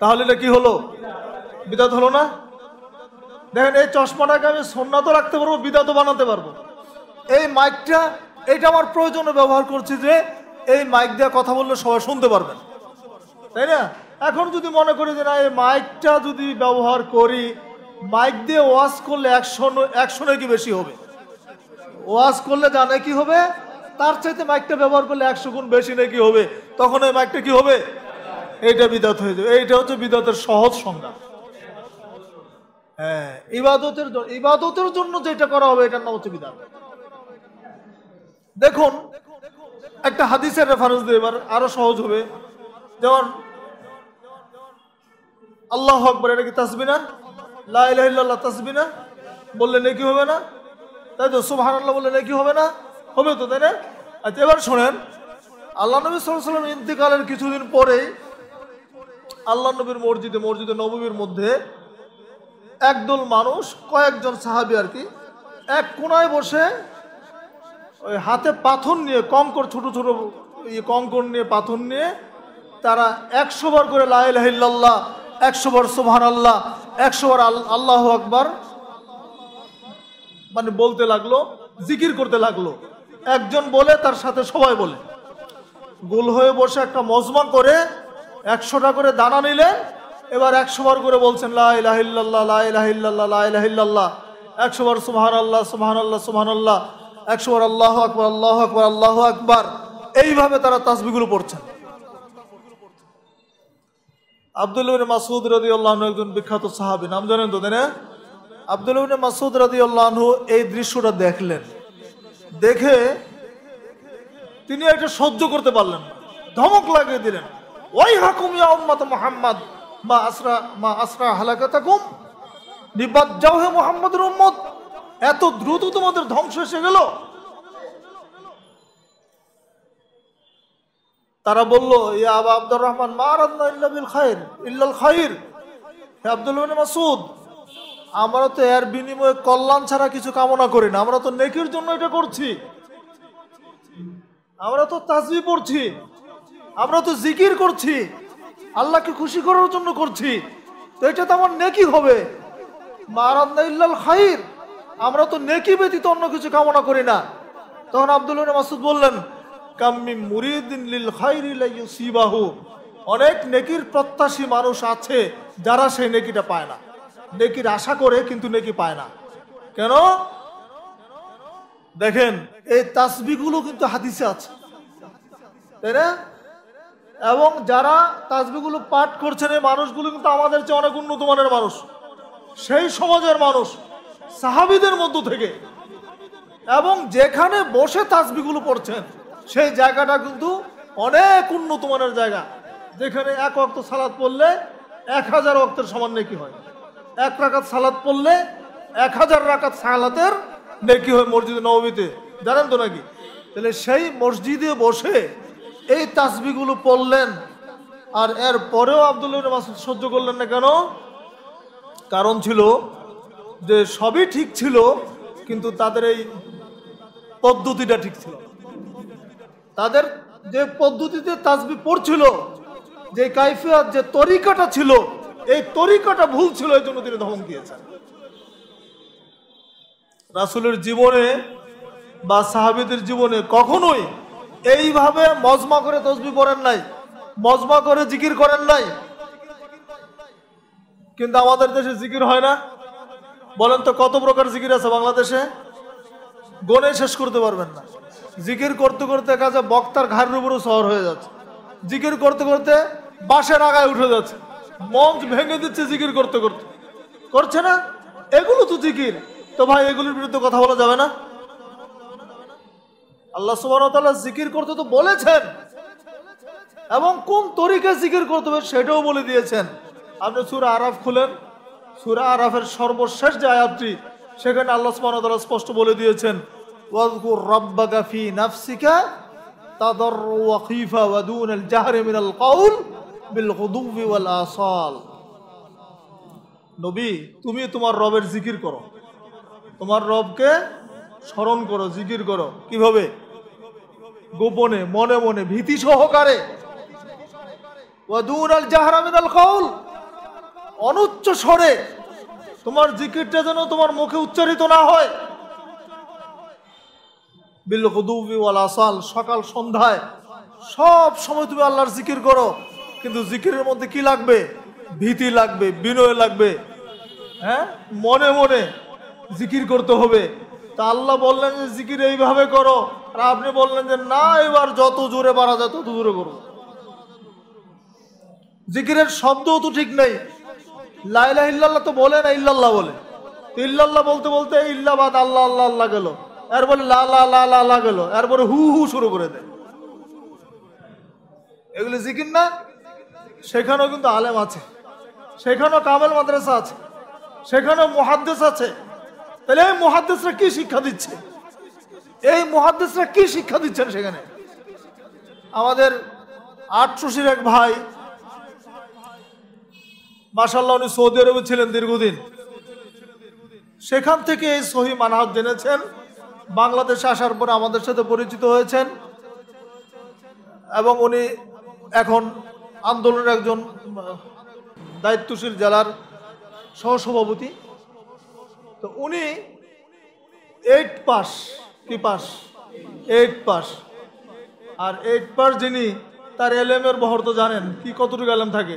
[SPEAKER 1] তাহলে এটা কি হলো বিদাত হলো না দেখেন এই চশমাটাকে আমি সন্ন্যাত রাখতে পারবো বিদাতও বানাতে পারবো এই মাইকটা এটা আমার প্রয়োজনে ব্যবহার করছি যে এই মাইক দিয়ে কথা বললে সবাই শুনতে পারবেন তাই না এখন যদি মনে করি যে না এই মাইকটা যদি ব্যবহার করি মাইক দিয়ে ওয়াজ করলে একশো একশো নাকি বেশি হবে ওয়াজ করলে জানে কি হবে তার চাইতে মাইকটা ব্যবহার করলে একশো গুণ বেশি নাকি হবে তখন ওই মাইকটা কি হবে এইটা বিদাত হয়ে যাবে এইটা হচ্ছে বিদাতের সহজ সংজ্ঞা হ্যাঁ ইবাদতের ইবাদতের জন্য যেটা করা হবে এটার নাম হচ্ছে বিদাত দেখুন একটা হাদিসের রেফারেন্স দিয়ে এবার আরো সহজ হবে যেমন আল্লাহ আকবর এটা কি তাসবিনা লাহ তাসবি না বললে নাকি হবে না তাই তো সুবাহান আল্লাহ বললে নাকি হবে না হবে তো তাই না আচ্ছা এবার শোনেন আল্লাহ নবী সাল্লাম ইন্তিকালের কিছুদিন পরেই আল্লাহ নবীর মসজিদে মসজিদে নবীর মধ্যে একদল মানুষ কয়েকজন সাহাবি আর কি এক কোনায় বসে ওই হাতে পাথর নিয়ে কঙ্কর ছোট ছোট ইয়ে কঙ্কর নিয়ে পাথর নিয়ে তারা একশো বার করে লাহ একশো বার সোহান আল্লাহ একশো বার আল্লাহ আকবার মানে বলতে লাগলো জিকির করতে লাগলো একজন বলে তার সাথে সবাই বলে গোল হয়ে বসে একটা মজমা করে একশোটা করে দানা নিলেন এবার একশো বার করে বলছেন লাহিল্লাহ একশো বার সুহান আল্লাহ সুহান আল্লাহ সুহান আল্লাহ একশো বার আল্লাহ আকবর আল্লাহ আকবর আল্লাহ আকবর এইভাবে তারা তাসবিগুলো পড়ছেন আবদুল্লাবিন মাসুদ রদি আল্লাহন একজন বিখ্যাত সাহাবি নাম জানেন তো তাই না আবদুল্লাবিন মাসুদ রদি আল্লাহনু এই দৃশ্যটা দেখলেন দেখে তিনি একটা সহ্য করতে পারলেন ধমক লাগিয়ে দিলেন ওই হাকুমিয়া উম্মত মোহাম্মদ মা আসরা মা আসরা হালাকা তাকুম নিবাদ যাও হে মোহাম্মদের উম্মত এত দ্রুত তোমাদের ধ্বংস এসে গেল তারা বলল ইয়া আবা আব্দুর রহমান মারান্না বিল খাইর ইল্লাল খাইর হে আব্দুল মাসুদ আমরা তো এর বিনিময়ে কল্যাণ ছাড়া কিছু কামনা করি না আমরা তো নেকির জন্য এটা করছি আমরা তো তাজবি পড়ছি আমরা তো জিকির করছি আল্লাহকে খুশি করার জন্য করছি তো এটা তো আমার নেকি হবে মারান্না ইল্লাল খাইর আমরা তো নেকি ব্যতীত অন্য কিছু কামনা করি না তখন আব্দুল মাসুদ বললেন অনেক নেকির প্রত্যাশী মানুষ আছে যারা সেই নেকিটা পায় না নেকির আশা করে কিন্তু নেকি পায় না কেন দেখেন এই তাসবিগুলো কিন্তু হাদিসে আছে তাই না এবং যারা তাজবিগুলো পাঠ করছেন এই মানুষগুলো কিন্তু আমাদের চেয়ে অনেক উন্নত মানের মানুষ সেই সমাজের মানুষ সাহাবিদের মধ্য থেকে এবং যেখানে বসে তাজবিগুলো পড়ছেন সেই জায়গাটা কিন্তু অনেক উন্নত মানের জায়গা যেখানে এক অক্ত সালাদ পড়লে এক হাজার অক্তের সমান নেকি হয় এক রাকাত সালাদ পড়লে এক হাজার রাকাত সালাতের নেকি হয় মসজিদে নবমীতে জানেন তো নাকি তাহলে সেই মসজিদে বসে এই তাসবিগুলো পড়লেন আর এর পরেও আবদুল্লাহ মাসুদ সহ্য করলেন না কেন কারণ ছিল যে সবই ঠিক ছিল কিন্তু তাদের এই পদ্ধতিটা ঠিক ছিল তাদের যে পদ্ধতিতে তাজবি পড়ছিল যে কাইফিয়াত যে তরিকাটা ছিল এই তরিকাটা ভুল ছিল এই জন্য তিনি ধমক দিয়েছেন রাসুলের জীবনে বা সাহাবিদের জীবনে কখনোই এইভাবে মজমা করে তসবি পড়েন নাই মজমা করে জিকির করেন নাই কিন্তু আমাদের দেশে জিকির হয় না বলেন তো কত প্রকার জিকির আছে বাংলাদেশে গনে শেষ করতে পারবেন না জিকির করতে করতে কাছে বক্তার ঘাড়ের উপরও শহর হয়ে যাচ্ছে জিকির করতে করতে বাসের আগায় উঠে যাচ্ছে মঞ্চ ভেঙে দিচ্ছে জিকির করতে করতে করছে না এগুলো তো জিকির তো ভাই এগুলির বিরুদ্ধে কথা বলা যাবে না আল্লাহ সুবাহতাল্লাহ জিকির করতে তো বলেছেন এবং কোন তরিকে জিকির করতে হবে সেটাও বলে দিয়েছেন আপনি সুরা আরাফ খুলেন সুরা আরাফের সর্বশেষ যে আয়াতটি সেখানে আল্লাহ সুবাহতাল্লাহ স্পষ্ট বলে দিয়েছেন واذكر ربك في نفسك تضر وخيفة ودون الجهر من القول بالغضوب والآصال নবী তুমি তোমার রবের জিকির করো তোমার রবকে স্মরণ করো জিকির করো কিভাবে গোপনে মনে মনে ভীতি সহকারে অনুচ্চ স্বরে তোমার জিকিরটা যেন তোমার মুখে উচ্চারিত না হয় বিল কদুবি ওয়াল আসাল সকাল সন্ধ্যায় সব সময় তুমি আল্লাহর জিকির করো কিন্তু জিকিরের মধ্যে কি লাগবে ভীতি লাগবে বিনয় লাগবে হ্যাঁ মনে মনে জিকির করতে হবে তা আল্লাহ বললেন যে জিকির এইভাবে করো আর আপনি বললেন যে না এবার যত জোরে বাড়া যায় তত জোরে করো জিকিরের শব্দও তো ঠিক নেই লাইলা ইল্লাল্লাহ তো বলে না ইল্লাল্লাহ বলে ইল্লাল্লাহ বলতে বলতে ইল্লাবাদ আল্লাহ আল্লাহ আল্লাহ গেল এরপরে লা লা লা লা লা গেল এরপরে হু হু শুরু করে দেয় এগুলি জিকির না সেখানেও কিন্তু আলেম আছে সেখানেও কামেল মাদ্রাসা আছে সেখানেও মহাদ্দেশ আছে তাহলে এই মহাদ্দেশরা কি শিক্ষা দিচ্ছে এই মহাদ্দেশরা কি শিক্ষা দিচ্ছেন সেখানে আমাদের আট এক ভাই মাসাল্লাহ উনি সৌদি আরবে ছিলেন দীর্ঘদিন সেখান থেকে এই সহি মানাহ জেনেছেন বাংলাদেশে আসার পরে আমাদের সাথে পরিচিত হয়েছেন এবং উনি এখন আন্দোলনের একজন দায়িত্বশীল জেলার সহসভাপতি তো উনি এইট পাস কি পাস এইট পাস আর এইট পাস যিনি তার এলএমের বহর তো জানেন কি কতটুকু এলএম থাকে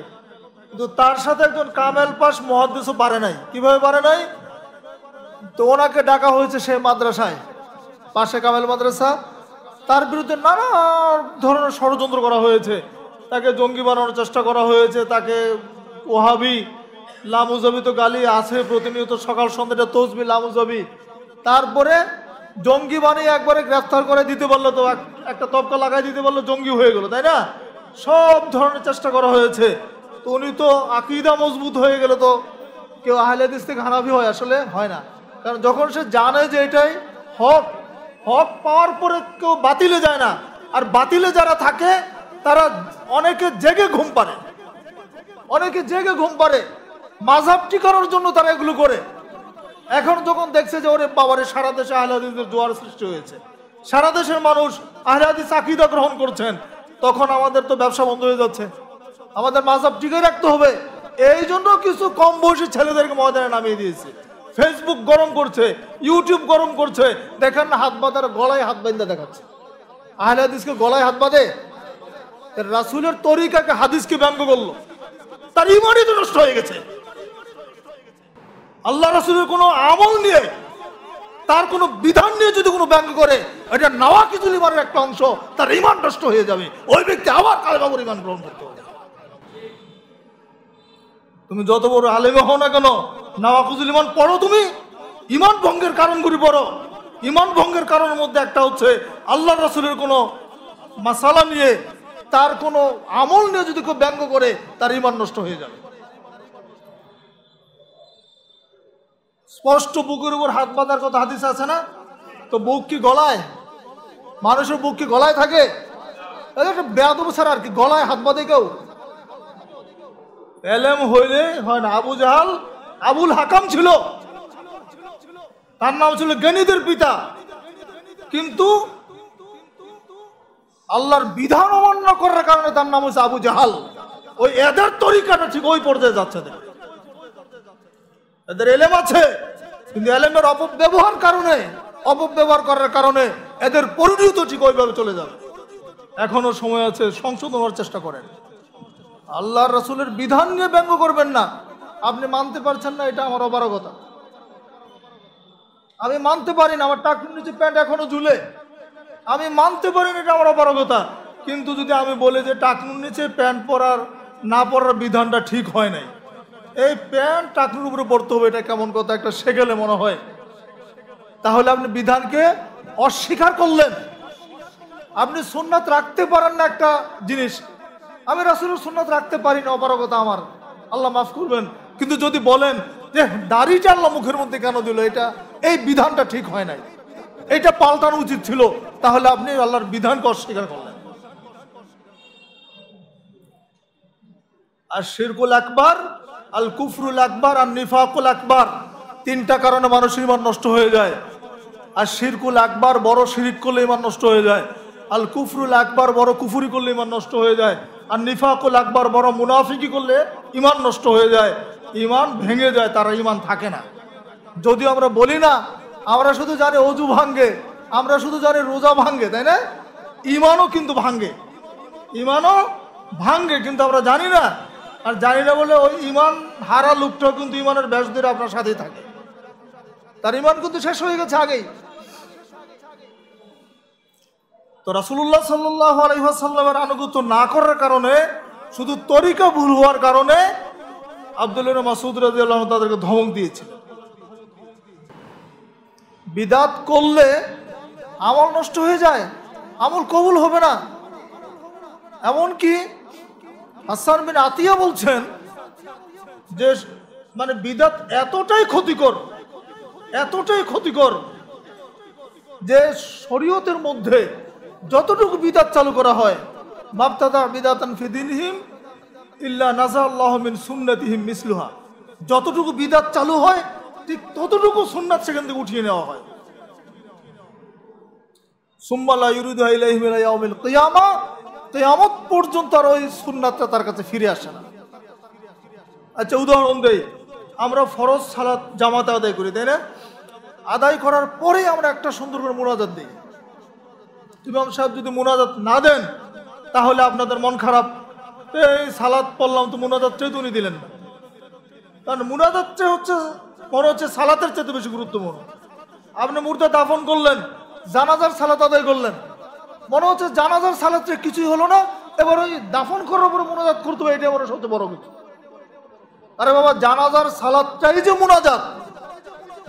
[SPEAKER 1] কিন্তু তার সাথে একজন কামেল পাস মহাদেশও পারে নাই কিভাবে পারে নাই তো ওনাকে ডাকা হয়েছে সে মাদ্রাসায় পাশে কামেল মাদ্রাসা তার বিরুদ্ধে নানা ধরনের ষড়যন্ত্র করা হয়েছে তাকে জঙ্গি বানানোর চেষ্টা করা হয়েছে তাকে ওহাবি লামুজাবি তো গালি আছে প্রতিনিয়ত সকাল সন্ধ্যাটা তসবি লামুজাবি তারপরে জঙ্গি বানিয়ে একবারে গ্রেফতার করে দিতে পারলো তো একটা তবকা লাগাই দিতে পারলো জঙ্গি হয়ে গেল তাই না সব ধরনের চেষ্টা করা হয়েছে তো উনি তো আকিদা মজবুত হয়ে গেলো তো কেউ দিস থেকে হানাফি হয় আসলে হয় না কারণ যখন সে জানে যে এটাই হক হক পাওয়ার পরে কেউ বাতিলে যায় না আর বাতিলে যারা থাকে তারা অনেকে জেগে ঘুম পারে অনেকে জেগে ঘুম পারে মাঝাব করার জন্য তারা এগুলো করে এখন যখন দেখছে যে ওরে বাবারে সারা দেশে আহলাদিদের জোয়ার সৃষ্টি হয়েছে সারা দেশের মানুষ আহলাদি আকিদা গ্রহণ করছেন তখন আমাদের তো ব্যবসা বন্ধ হয়ে যাচ্ছে আমাদের মাঝাব টিকে রাখতে হবে এই জন্য কিছু কম বয়সী ছেলেদেরকে ময়দানে নামিয়ে দিয়েছে ফেসবুক গরম করছে ইউটিউব গরম করছে দেখেন না হাত বাঁধার গলায় হাত বাঁধা দেখাচ্ছে আহলে হাদিসকে গলায় হাত বাঁধে রাসুলের তরিকাকে হাদিসকে ব্যঙ্গ করলো তার ইমানই তো নষ্ট হয়ে গেছে আল্লাহ রাসুলের কোনো আমল নিয়ে তার কোনো বিধান নিয়ে যদি কোনো ব্যঙ্গ করে এটা নাওয়া কিছু ইমানের একটা অংশ তার ইমান নষ্ট হয়ে যাবে ওই ব্যক্তি আবার বাবুর ইমান গ্রহণ করতে হবে তুমি যত বড় আলেম হও না কেন নামাকুজুল ইমান পড়ো তুমি ইমান ভঙ্গের কারণগুলি পড়ো ইমান ভঙ্গের কারণের মধ্যে একটা হচ্ছে আল্লাহ রসুলের কোনো মাসালা নিয়ে তার কোনো আমল নিয়ে যদি কেউ ব্যঙ্গ করে তার ইমান নষ্ট হয়ে যাবে স্পষ্ট বুকের উপর হাত বাঁধার কথা হাদিস আছে না তো বুক কি গলায় মানুষের বুক কি গলায় থাকে একটা বেয়াদব ছাড়া আর কি গলায় হাত বাঁধে কেউ এলেম হইলে হয় না আবু জাহাল আবুল হাকাম ছিল তার নাম ছিল গণিতের পিতা কিন্তু আল্লাহর বিধান অমান্য করার কারণে তার নাম হচ্ছে আবু জাহাল ওই এদের তরিকাটা ঠিক ওই পর্যায়ে যাচ্ছে এদের এলেম আছে কিন্তু এলেমের অপব্যবহার কারণে অপব্যবহার করার কারণে এদের পরিণত ঠিক ওইভাবে চলে যাবে এখনো সময় আছে সংশোধন হওয়ার চেষ্টা করেন আল্লাহ রসুলের বিধান নিয়ে ব্যঙ্গ করবেন না আপনি মানতে পারছেন না এটা আমার অপারগতা আমি মানতে পারি না আমার টাকুর নিচে প্যান্ট এখনো ঝুলে আমি মানতে পারি না এটা আমার অপারগতা কিন্তু যদি আমি বলি যে টাকনুর নিচে প্যান্ট পরার না পরার বিধানটা ঠিক হয় নাই এই প্যান্ট টাকনুর উপরে পড়তে হবে এটা কেমন কথা একটা সেগেলে মনে হয় তাহলে আপনি বিধানকে অস্বীকার করলেন আপনি সোননাথ রাখতে পারেন না একটা জিনিস আমি রাসুলের সোননাথ রাখতে পারি না অপারগতা আমার আল্লাহ মাফ করবেন কিন্তু যদি বলেন যে দাড়ি চাল্লা মুখের মধ্যে কেন দিল এটা এই বিধানটা ঠিক হয় নাই এটা পাল্টানো উচিত ছিল তাহলে আপনি আল্লাহর বিধানকে অস্বীকার করলেন আর শিরকুল একবার আল কুফরুল একবার আর নিফাকুল একবার তিনটা কারণে মানুষ ইমান নষ্ট হয়ে যায় আর শিরকুল একবার বড় শিরিক করলে ইমান নষ্ট হয়ে যায় আল কুফরুল একবার বড় কুফুরি করলে ইমান নষ্ট হয়ে যায় আর নিফাকুল একবার বড় মুনাফিকি করলে ইমান নষ্ট হয়ে যায় ইমান ভেঙে যায় তারা ইমান থাকে না যদিও আমরা বলি না আমরা শুধু জানি অজু ভাঙ্গে আমরা শুধু জানি রোজা ভাঙ্গে তাই না ইমানও কিন্তু ভাঙ্গে ইমানও ভাঙ্গে কিন্তু আমরা জানি না আর জানি না বলে ওই ইমান হারা লুকটাও কিন্তু ইমানের ব্যাস ধরে আপনার সাথেই থাকে তার ইমান কিন্তু শেষ হয়ে গেছে আগেই তো রাসুল্লাহ সাল্লাই আলহিহাসাল্লামের আনুগত্য না করার কারণে শুধু তরিকা ভুল হওয়ার কারণে আবদুল্লাহ মাসুদ রাজিউল্লাহ তাদেরকে ধমক দিয়েছে বিদাত করলে আমল নষ্ট হয়ে যায় আমল কবুল হবে না এমনকি হাসান বিন আতিয়া বলছেন যে মানে বিদাত এতটাই ক্ষতিকর এতটাই ক্ষতিকর যে শরীয়তের মধ্যে যতটুকু বিদাত চালু করা হয় বাপদাদা বিদাতান ফিদিনহিম ইল্লা নাজাহমিন সুন্নাতিহিম মিসলুহা যতটুকু বিদাত চালু হয় ঠিক ততটুকু সুন্নাত সেখান থেকে উঠিয়ে নেওয়া হয় সুম্মালা ইউরুদাহিল কেয়ামা কেয়ামত পর্যন্ত আর ওই সুন্নাতটা তার কাছে ফিরে আসে না আচ্ছা উদাহরণ দেই আমরা ফরজ সালাত জামাতে আদায় করি তাই না আদায় করার পরে আমরা একটা সুন্দর করে মোনাজাত দিই ইমাম সাহেব যদি মোনাজাত না দেন তাহলে আপনাদের মন খারাপ এই সালাদ পড়লাম তো মোনাজার চেয়ে উনি দিলেন না কারণ মোনাজার চেয়ে হচ্ছে মনে হচ্ছে সালাতের চেয়ে বেশি গুরুত্বপূর্ণ আপনি মুর্দা দাফন করলেন জানাজার সালাত আদায় করলেন মনে হচ্ছে জানাজার সালাত কিছুই হলো না এবার ওই দাফন করার উপরে মোনাজাত করতে হবে এটা আমার সবচেয়ে বড় কিছু আরে বাবা জানাজার সালাদটাই যে মোনাজাত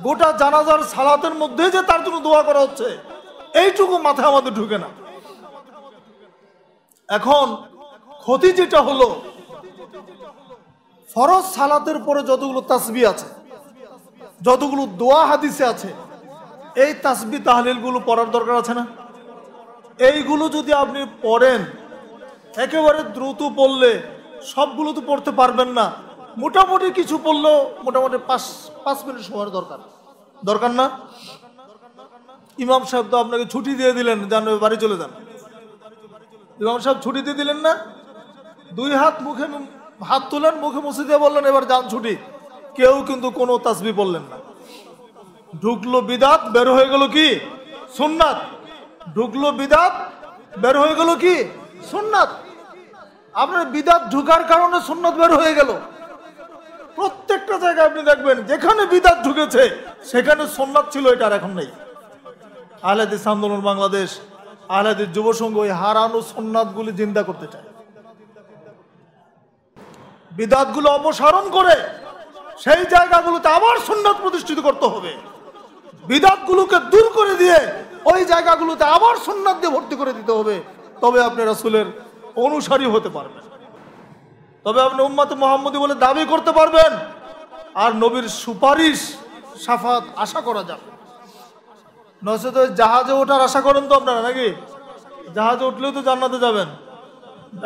[SPEAKER 1] গোটা জানাজার সালাতের মধ্যে যে তার জন্য দোয়া করা হচ্ছে এইটুকু মাথায় আমাদের ঢুকে না এখন ক্ষতি যেটা হলো ফরজ সালাতের পরে যতগুলো তাসবি আছে যতগুলো দোয়া হাদিসে আছে এই তাসবি তাহলিলগুলো পড়ার দরকার আছে না এইগুলো যদি আপনি পড়েন একেবারে দ্রুত পড়লে সবগুলো তো পড়তে পারবেন না মোটামুটি কিছু পড়লেও মোটামুটি পাঁচ পাঁচ মিনিট সময়ের দরকার দরকার না ইমাম সাহেব তো আপনাকে ছুটি দিয়ে দিলেন জানবে বাড়ি চলে যান ইমাম সাহেব ছুটি দিয়ে দিলেন না দুই হাত মুখে হাত তুলেন মুখে মুছে দিয়ে বললেন এবার যান ছুটি কেউ কিন্তু কোনো তাসবি বললেন না ঢুকলো বিদাত বের হয়ে গেল কি সুননাথ ঢুকলো বিদাত বের হয়ে গেল কি সুন্নাত আপনার বিদাত ঢুকার কারণে সুননাথ বের হয়ে গেল প্রত্যেকটা জায়গায় আপনি দেখবেন যেখানে বিদাত ঢুকেছে সেখানে সোননাথ ছিল এটা আর এখন নেই আহলাদিস আন্দোলন বাংলাদেশ আহলাদিস যুব সংঘ এই হারানো গুলি জিন্দা করতে চায় বিদাতগুলো অপসারণ করে সেই জায়গাগুলোতে আবার সুন্নত প্রতিষ্ঠিত করতে হবে বিদাতগুলোকে দূর করে দিয়ে ওই জায়গাগুলোতে আবার সুন্নাত দিয়ে ভর্তি করে দিতে হবে তবে আপনি রাসুলের অনুসারী হতে পারবেন তবে আপনি উম্মাত মোহাম্মদী বলে দাবি করতে পারবেন আর নবীর সুপারিশ সাফাত আশা করা যাবে নচেত জাহাজে ওঠার আশা করেন তো আপনারা নাকি জাহাজে উঠলেও তো জান্নাতে যাবেন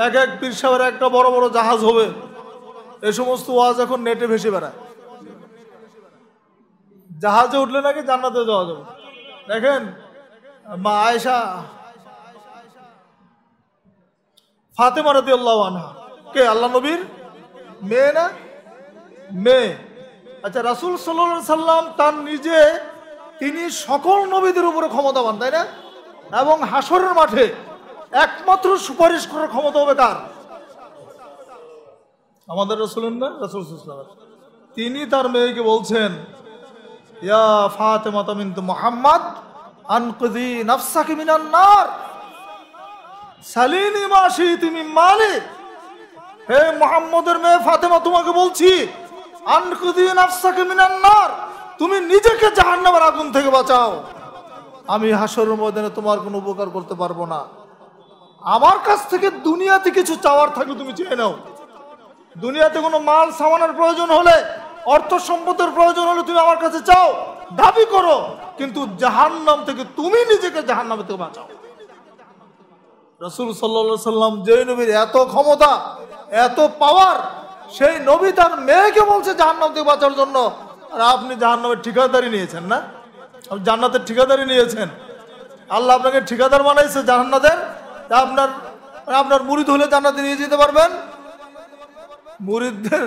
[SPEAKER 1] এক এক পীর সাহেবের একটা বড় বড় জাহাজ হবে এ সমস্ত ওয়াজ এখন নেটে ভেসে বেড়ায় জাহাজে উঠলে নাকি জান্নাতে যাওয়া যাবে দেখেন মা আয়েশা ফাতে মারাতি আনহা কে আল্লাহ নবীর মেয়ে না মেয়ে আচ্ছা রাসুল সাল্লা সাল্লাম তার নিজে তিনি সকল নবীদের উপরে ক্ষমতাবান তাই না এবং হাসরের মাঠে একমাত্র সুপারিশ করার ক্ষমতা হবে কার আমাদের রসুলের না রসুল তিনি তার মেয়েকে বলছেন ইয়া ফাতেমা তামিন্তু মোহাম্মদ আনকুদি নাফসাকি মিনান নার সালিনি মাসি তুমি মালে হে মোহাম্মদের মেয়ে ফাতেমা তোমাকে বলছি আনকুদি নাফসাকি মিনান নার তুমি নিজেকে জাহান্নামের আগুন থেকে বাঁচাও আমি হাসর ময়দানে তোমার কোনো উপকার করতে পারবো না আমার কাছ থেকে দুনিয়াতে কিছু চাওয়ার থাকলে তুমি চেয়ে নাও দুনিয়াতে কোনো মাল সামানের প্রয়োজন হলে অর্থ সম্পদের প্রয়োজন হলে তুমি আমার কাছে চাও দাবি করো কিন্তু জাহান্নাম থেকে তুমি নিজেকে নামে থেকে বাঁচাও রসুল সাল্লা সাল্লাম যে নবীর এত ক্ষমতা এত পাওয়ার সেই নবী তার মেয়েকে বলছে জাহান্নাম থেকে বাঁচার জন্য আর আপনি জাহান্নামের ঠিকাদারি নিয়েছেন না আপনি জান্নাতের ঠিকাদারি নিয়েছেন আল্লাহ আপনাকে ঠিকাদার বানাইছে জাহান্নাদের আপনার আপনার মুড়ি ধুলে জান্নাতে নিয়ে যেতে পারবেন মুরিদদের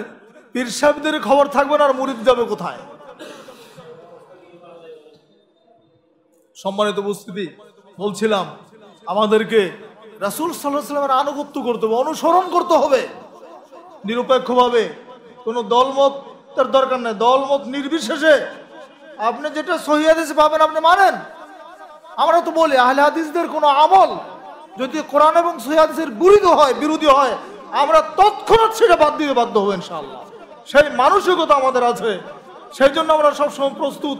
[SPEAKER 1] পীর সাহেবদের খবর থাকবে না আর মুরিদ যাবে কোথায় সম্মানিত উপস্থিতি বলছিলাম আমাদেরকে রাসুল সাল্লাহ সাল্লামের আনুগত্য করতে হবে অনুসরণ করতে হবে নিরপেক্ষভাবে কোনো দলমত তার দরকার নেই দলমত নির্বিশেষে আপনি যেটা সহিদেশে পাবেন আপনি মানেন আমরা তো বলি আহলে হাদিসদের কোনো আমল যদি কোরআন এবং সহিদের বিরোধী হয় বিরোধী হয় আমরা তৎক্ষণাৎ সেটা বাদ দিতে বাধ্য হবো ইনশাল্লাহ সেই মানসিকতা আমাদের আছে সেই জন্য আমরা সবসময় প্রস্তুত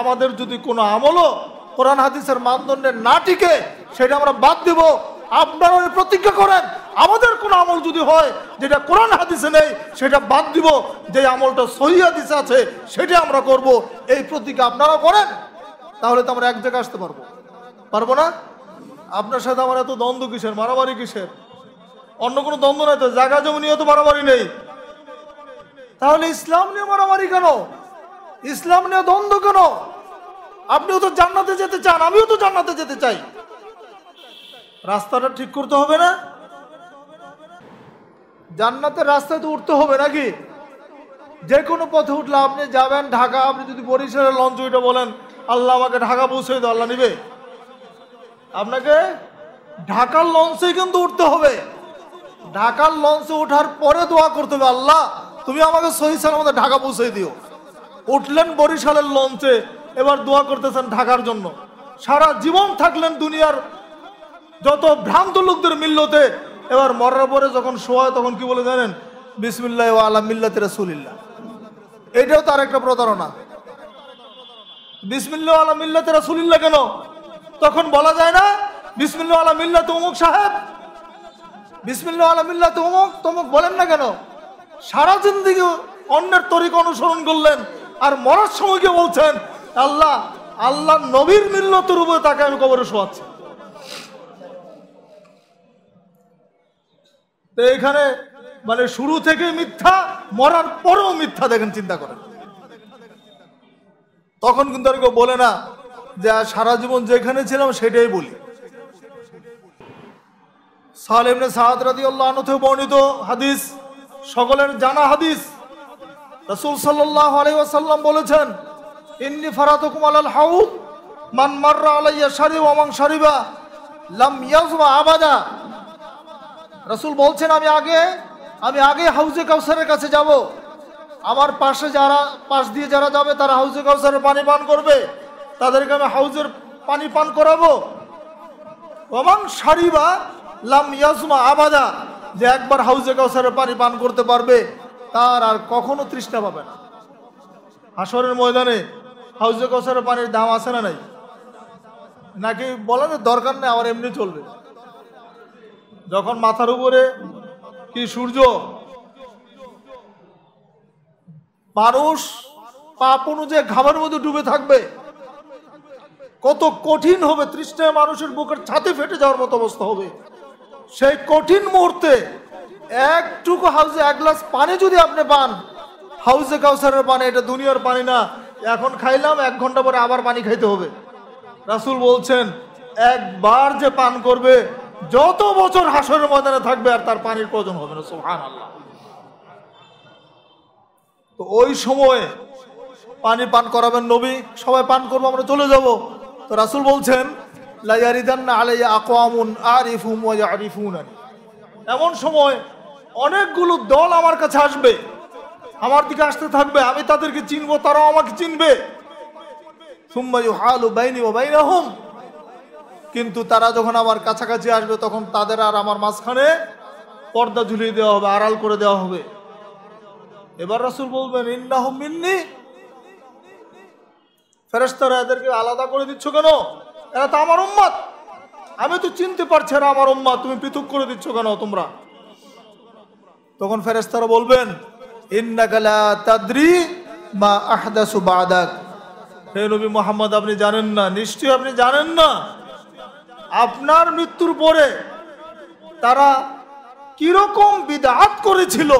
[SPEAKER 1] আমাদের যদি কোনো আমলও কোরআন হাদিসের মানদণ্ডের না টিকে সেটা আমরা বাদ দিব আপনারা প্রতিজ্ঞা করেন আমাদের কোনো আমল যদি হয় যেটা কোরআন হাদিসে নেই সেটা বাদ দিব যে আমলটা সহি হাদিসে আছে সেটা আমরা করব এই প্রতিজ্ঞা আপনারা করেন তাহলে তো আমরা এক জায়গায় আসতে পারবো পারবো না আপনার সাথে আমার এত দ্বন্দ্ব কিসের মারামারি কিসের অন্য কোনো দ্বন্দ্ব নাই তো জায়গা জমি নিয়ে তো বাড়াবাড়ি নেই তাহলে ইসলাম নিয়ে মারামারি কেন ইসলাম নিয়ে দ্বন্দ্ব কেন আপনিও তো জান্নাতে যেতে চান আমিও তো জান্নাতে যেতে চাই রাস্তাটা ঠিক করতে হবে না জান্নাতের রাস্তায় তো উঠতে হবে নাকি যে কোনো পথে উঠলে আপনি যাবেন ঢাকা আপনি যদি বরিশালের লঞ্চ ওইটা বলেন আল্লাহ আমাকে ঢাকা পৌঁছে দাও আল্লাহ নিবে আপনাকে ঢাকার লঞ্চে কিন্তু উঠতে হবে ঢাকার লঞ্চে ওঠার পরে দোয়া করতে হবে আল্লাহ তুমি আমাকে সহি সালামতে ঢাকা পৌঁছে দিও উঠলেন বরিশালের লঞ্চে এবার দোয়া করতেছেন ঢাকার জন্য সারা জীবন থাকলেন দুনিয়ার যত ভ্রান্ত লোকদের মিল্লতে এবার মরার পরে যখন শোয়া তখন কি বলে জানেন বিসমিল্লাহ আলা মিল্লাতে রাসুলিল্লা এটাও তার একটা প্রতারণা বিসমিল্লা আলা মিল্লাতে রাসুলিল্লা কেন তখন বলা যায় না বিসমিল্লাহ আলা তো অমুক সাহেব বিসমিল্লা তমুক তমুক বলেন না কেন অন্যের অনুসরণ করলেন আর মরার সময় বলছেন আল্লাহ আল্লাহ নবীর উপরে তাকে আমি কবরে এখানে মানে শুরু থেকে মিথ্যা মরার পরেও মিথ্যা দেখেন চিন্তা করেন তখন কিন্তু আর কেউ বলে না যে সারা জীবন যেখানে ছিলাম সেটাই বলি সালেমনে সাহাদ রাদি আল্লাহ বর্ণিত হাদিস সকলের জানা হাদিস রসুল সাল্লাহ আলাই ওয়াসাল্লাম বলেছেন ইন্নি ফারাতুকুম আলাল হাউদ মান মাররা আলাইয়া শারি ওমাং শারিবা লাম ইয়াজমা আবাদা রসুল বলছেন আমি আগে আমি আগে হাউজে কাউসারের কাছে যাব আমার পাশে যারা পাশ দিয়ে যারা যাবে তারা হাউজে কাউসারের পানি পান করবে তাদেরকে আমি হাউজের পানি পান করাবো ওমাং শারিবা লাম ইয়াজমা আবাদা যে একবার হাউজে কাউসারের পানি পান করতে পারবে তার আর কখনো তৃষ্ণা পাবে না হাসরের ময়দানে হাউজে কাউসারের পানির দাম আছে না নাই নাকি যে দরকার নেই আবার এমনি চলবে যখন মাথার উপরে কি সূর্য মানুষ পাপ অনুযায়ী ঘামের মধ্যে ডুবে থাকবে কত কঠিন হবে তৃষ্ণায় মানুষের বুকের ছাতে ফেটে যাওয়ার মতো অবস্থা হবে সেই কঠিন মুহূর্তে একটুকু হাউজে এক গ্লাস পানি যদি আপনি পান হাউজে কাউসারের পানি এটা দুনিয়ার পানি না এখন খাইলাম এক ঘন্টা পরে আবার পানি খাইতে হবে রাসুল বলছেন একবার যে পান করবে যত বছর হাসনের ময়দানে থাকবে আর তার পানির প্রয়োজন হবে না সোহান তো ওই সময়ে পানি পান করাবেন নবী সবাই পান করবো আমরা চলে যাব তো রাসুল বলছেন আলাইয়া এমন সময় অনেকগুলো দল আমার কাছে আসবে আমার দিকে আসতে থাকবে আমি তাদেরকে চিনব তারাও আমাকে চিনবে কিন্তু তারা যখন আমার কাছাকাছি আসবে তখন তাদের আর আমার মাঝখানে পর্দা ঝুলিয়ে দেওয়া হবে আড়াল করে দেওয়া হবে এবার রসুল বলবেন ইন্নাহ মিন্নি ফেরেস্তারা এদেরকে আলাদা করে দিচ্ছ কেন এরা তো আমার উম্মত আমি তো চিনতে পারছি না আমার উম্মত তুমি পৃথক করে দিচ্ছ কেন তোমরা তখন ফেরেস্তারা বলবেন তাদরি মা আহদাসু বাদাক হে নবী মোহাম্মদ আপনি জানেন না নিশ্চয়ই আপনি জানেন না আপনার মৃত্যুর পরে তারা কিরকম বিদাত করেছিল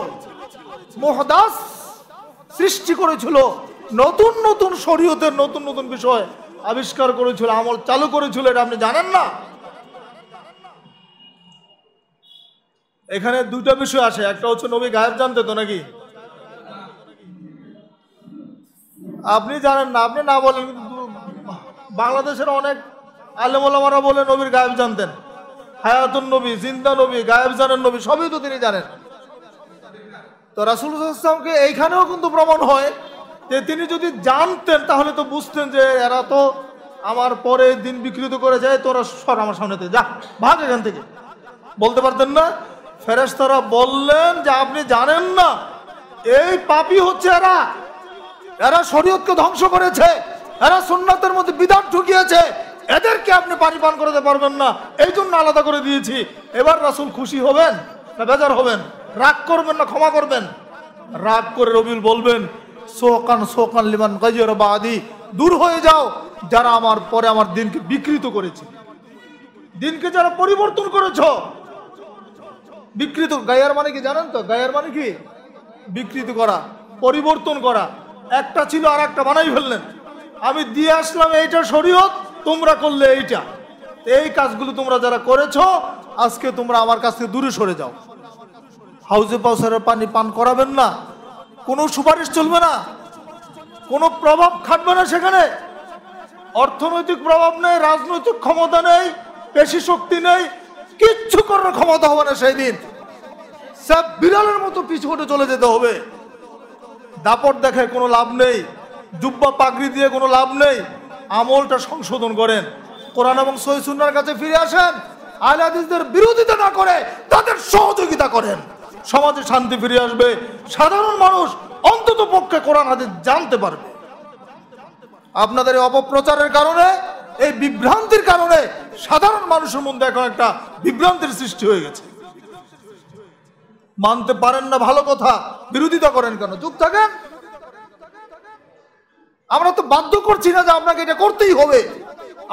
[SPEAKER 1] মোহদাস সৃষ্টি করেছিল নতুন নতুন শরীয়তের নতুন নতুন বিষয় আবিষ্কার করেছিল আমল চালু করেছিল এটা আপনি জানেন না এখানে দুইটা বিষয় আসে একটা হচ্ছে নবী গায়েব জানতে তো নাকি আপনি জানেন না আপনি না বলেন কিন্তু বাংলাদেশের অনেক আলমারা বলে নবীর গায়েব জানতেন হায়াতুন নবী জিন্দা নবী গায়েব জানেন নবী সবই তো তিনি জানেন তো রাসুল ইসলামকে এইখানেও কিন্তু প্রমাণ হয় তিনি যদি জানতেন তাহলে তো বুঝতেন যে এরা তো আমার পরে দিন বিকৃত করে যায় তোরা সর আমার সামনেতে যা ভাগ এখান থেকে বলতে পারতেন না ফেরেস্তারা বললেন যে আপনি জানেন না এই পাপি হচ্ছে এরা এরা শরীয়তকে ধ্বংস করেছে এরা সুন্নাতের মধ্যে বিধান ঢুকিয়েছে এদেরকে আপনি পানি পান করাতে পারবেন না এই জন্য আলাদা করে দিয়েছি এবার রাসুল খুশি হবেন না বেজার হবেন রাগ করবেন না ক্ষমা করবেন রাগ করে রবিউল বলবেন সোকান সোকান লিমান গজর বাদি দূর হয়ে যাও যারা আমার পরে আমার দিনকে বিকৃত করেছে দিনকে যারা পরিবর্তন করেছ বিকৃত গায়ার মানে কি জানেন তো গায়ার মানে কি বিকৃত করা পরিবর্তন করা একটা ছিল আর একটা বানাই ফেললেন আমি দিয়ে আসলাম এইটা শরীয়ত তোমরা করলে এইটা এই কাজগুলো তোমরা যারা করেছ আজকে তোমরা আমার কাছ থেকে দূরে সরে যাও হাউজে পাউসারের পানি পান করাবেন না কোনো সুপারিশ চলবে না কোনো প্রভাব খাটবে না সেখানে অর্থনৈতিক প্রভাব নেই রাজনৈতিক ক্ষমতা নেই পেশি শক্তি নেই কিচ্ছু করার ক্ষমতা হবে না সেই দিন সব বিড়ালের মতো পিছু হটে চলে যেতে হবে দাপট দেখে কোনো লাভ নেই জুব্বা পাগড়ি দিয়ে কোনো লাভ নেই আমলটা সংশোধন করেন কোরআন এবং সুন্নার কাছে ফিরে আসেন আলাদিসদের বিরোধিতা না করে তাদের সহযোগিতা করেন সমাজে শান্তি ফিরে আসবে সাধারণ মানুষ অন্তত পক্ষে কোরআন হাদিস জানতে পারবে আপনাদের অপপ্রচারের কারণে এই বিভ্রান্তির কারণে সাধারণ মানুষের মধ্যে এখন একটা বিভ্রান্তির সৃষ্টি হয়ে গেছে মানতে পারেন না ভালো কথা বিরোধিতা করেন কেন চুপ থাকেন আমরা তো বাধ্য করছি না যে আপনাকে এটা করতেই হবে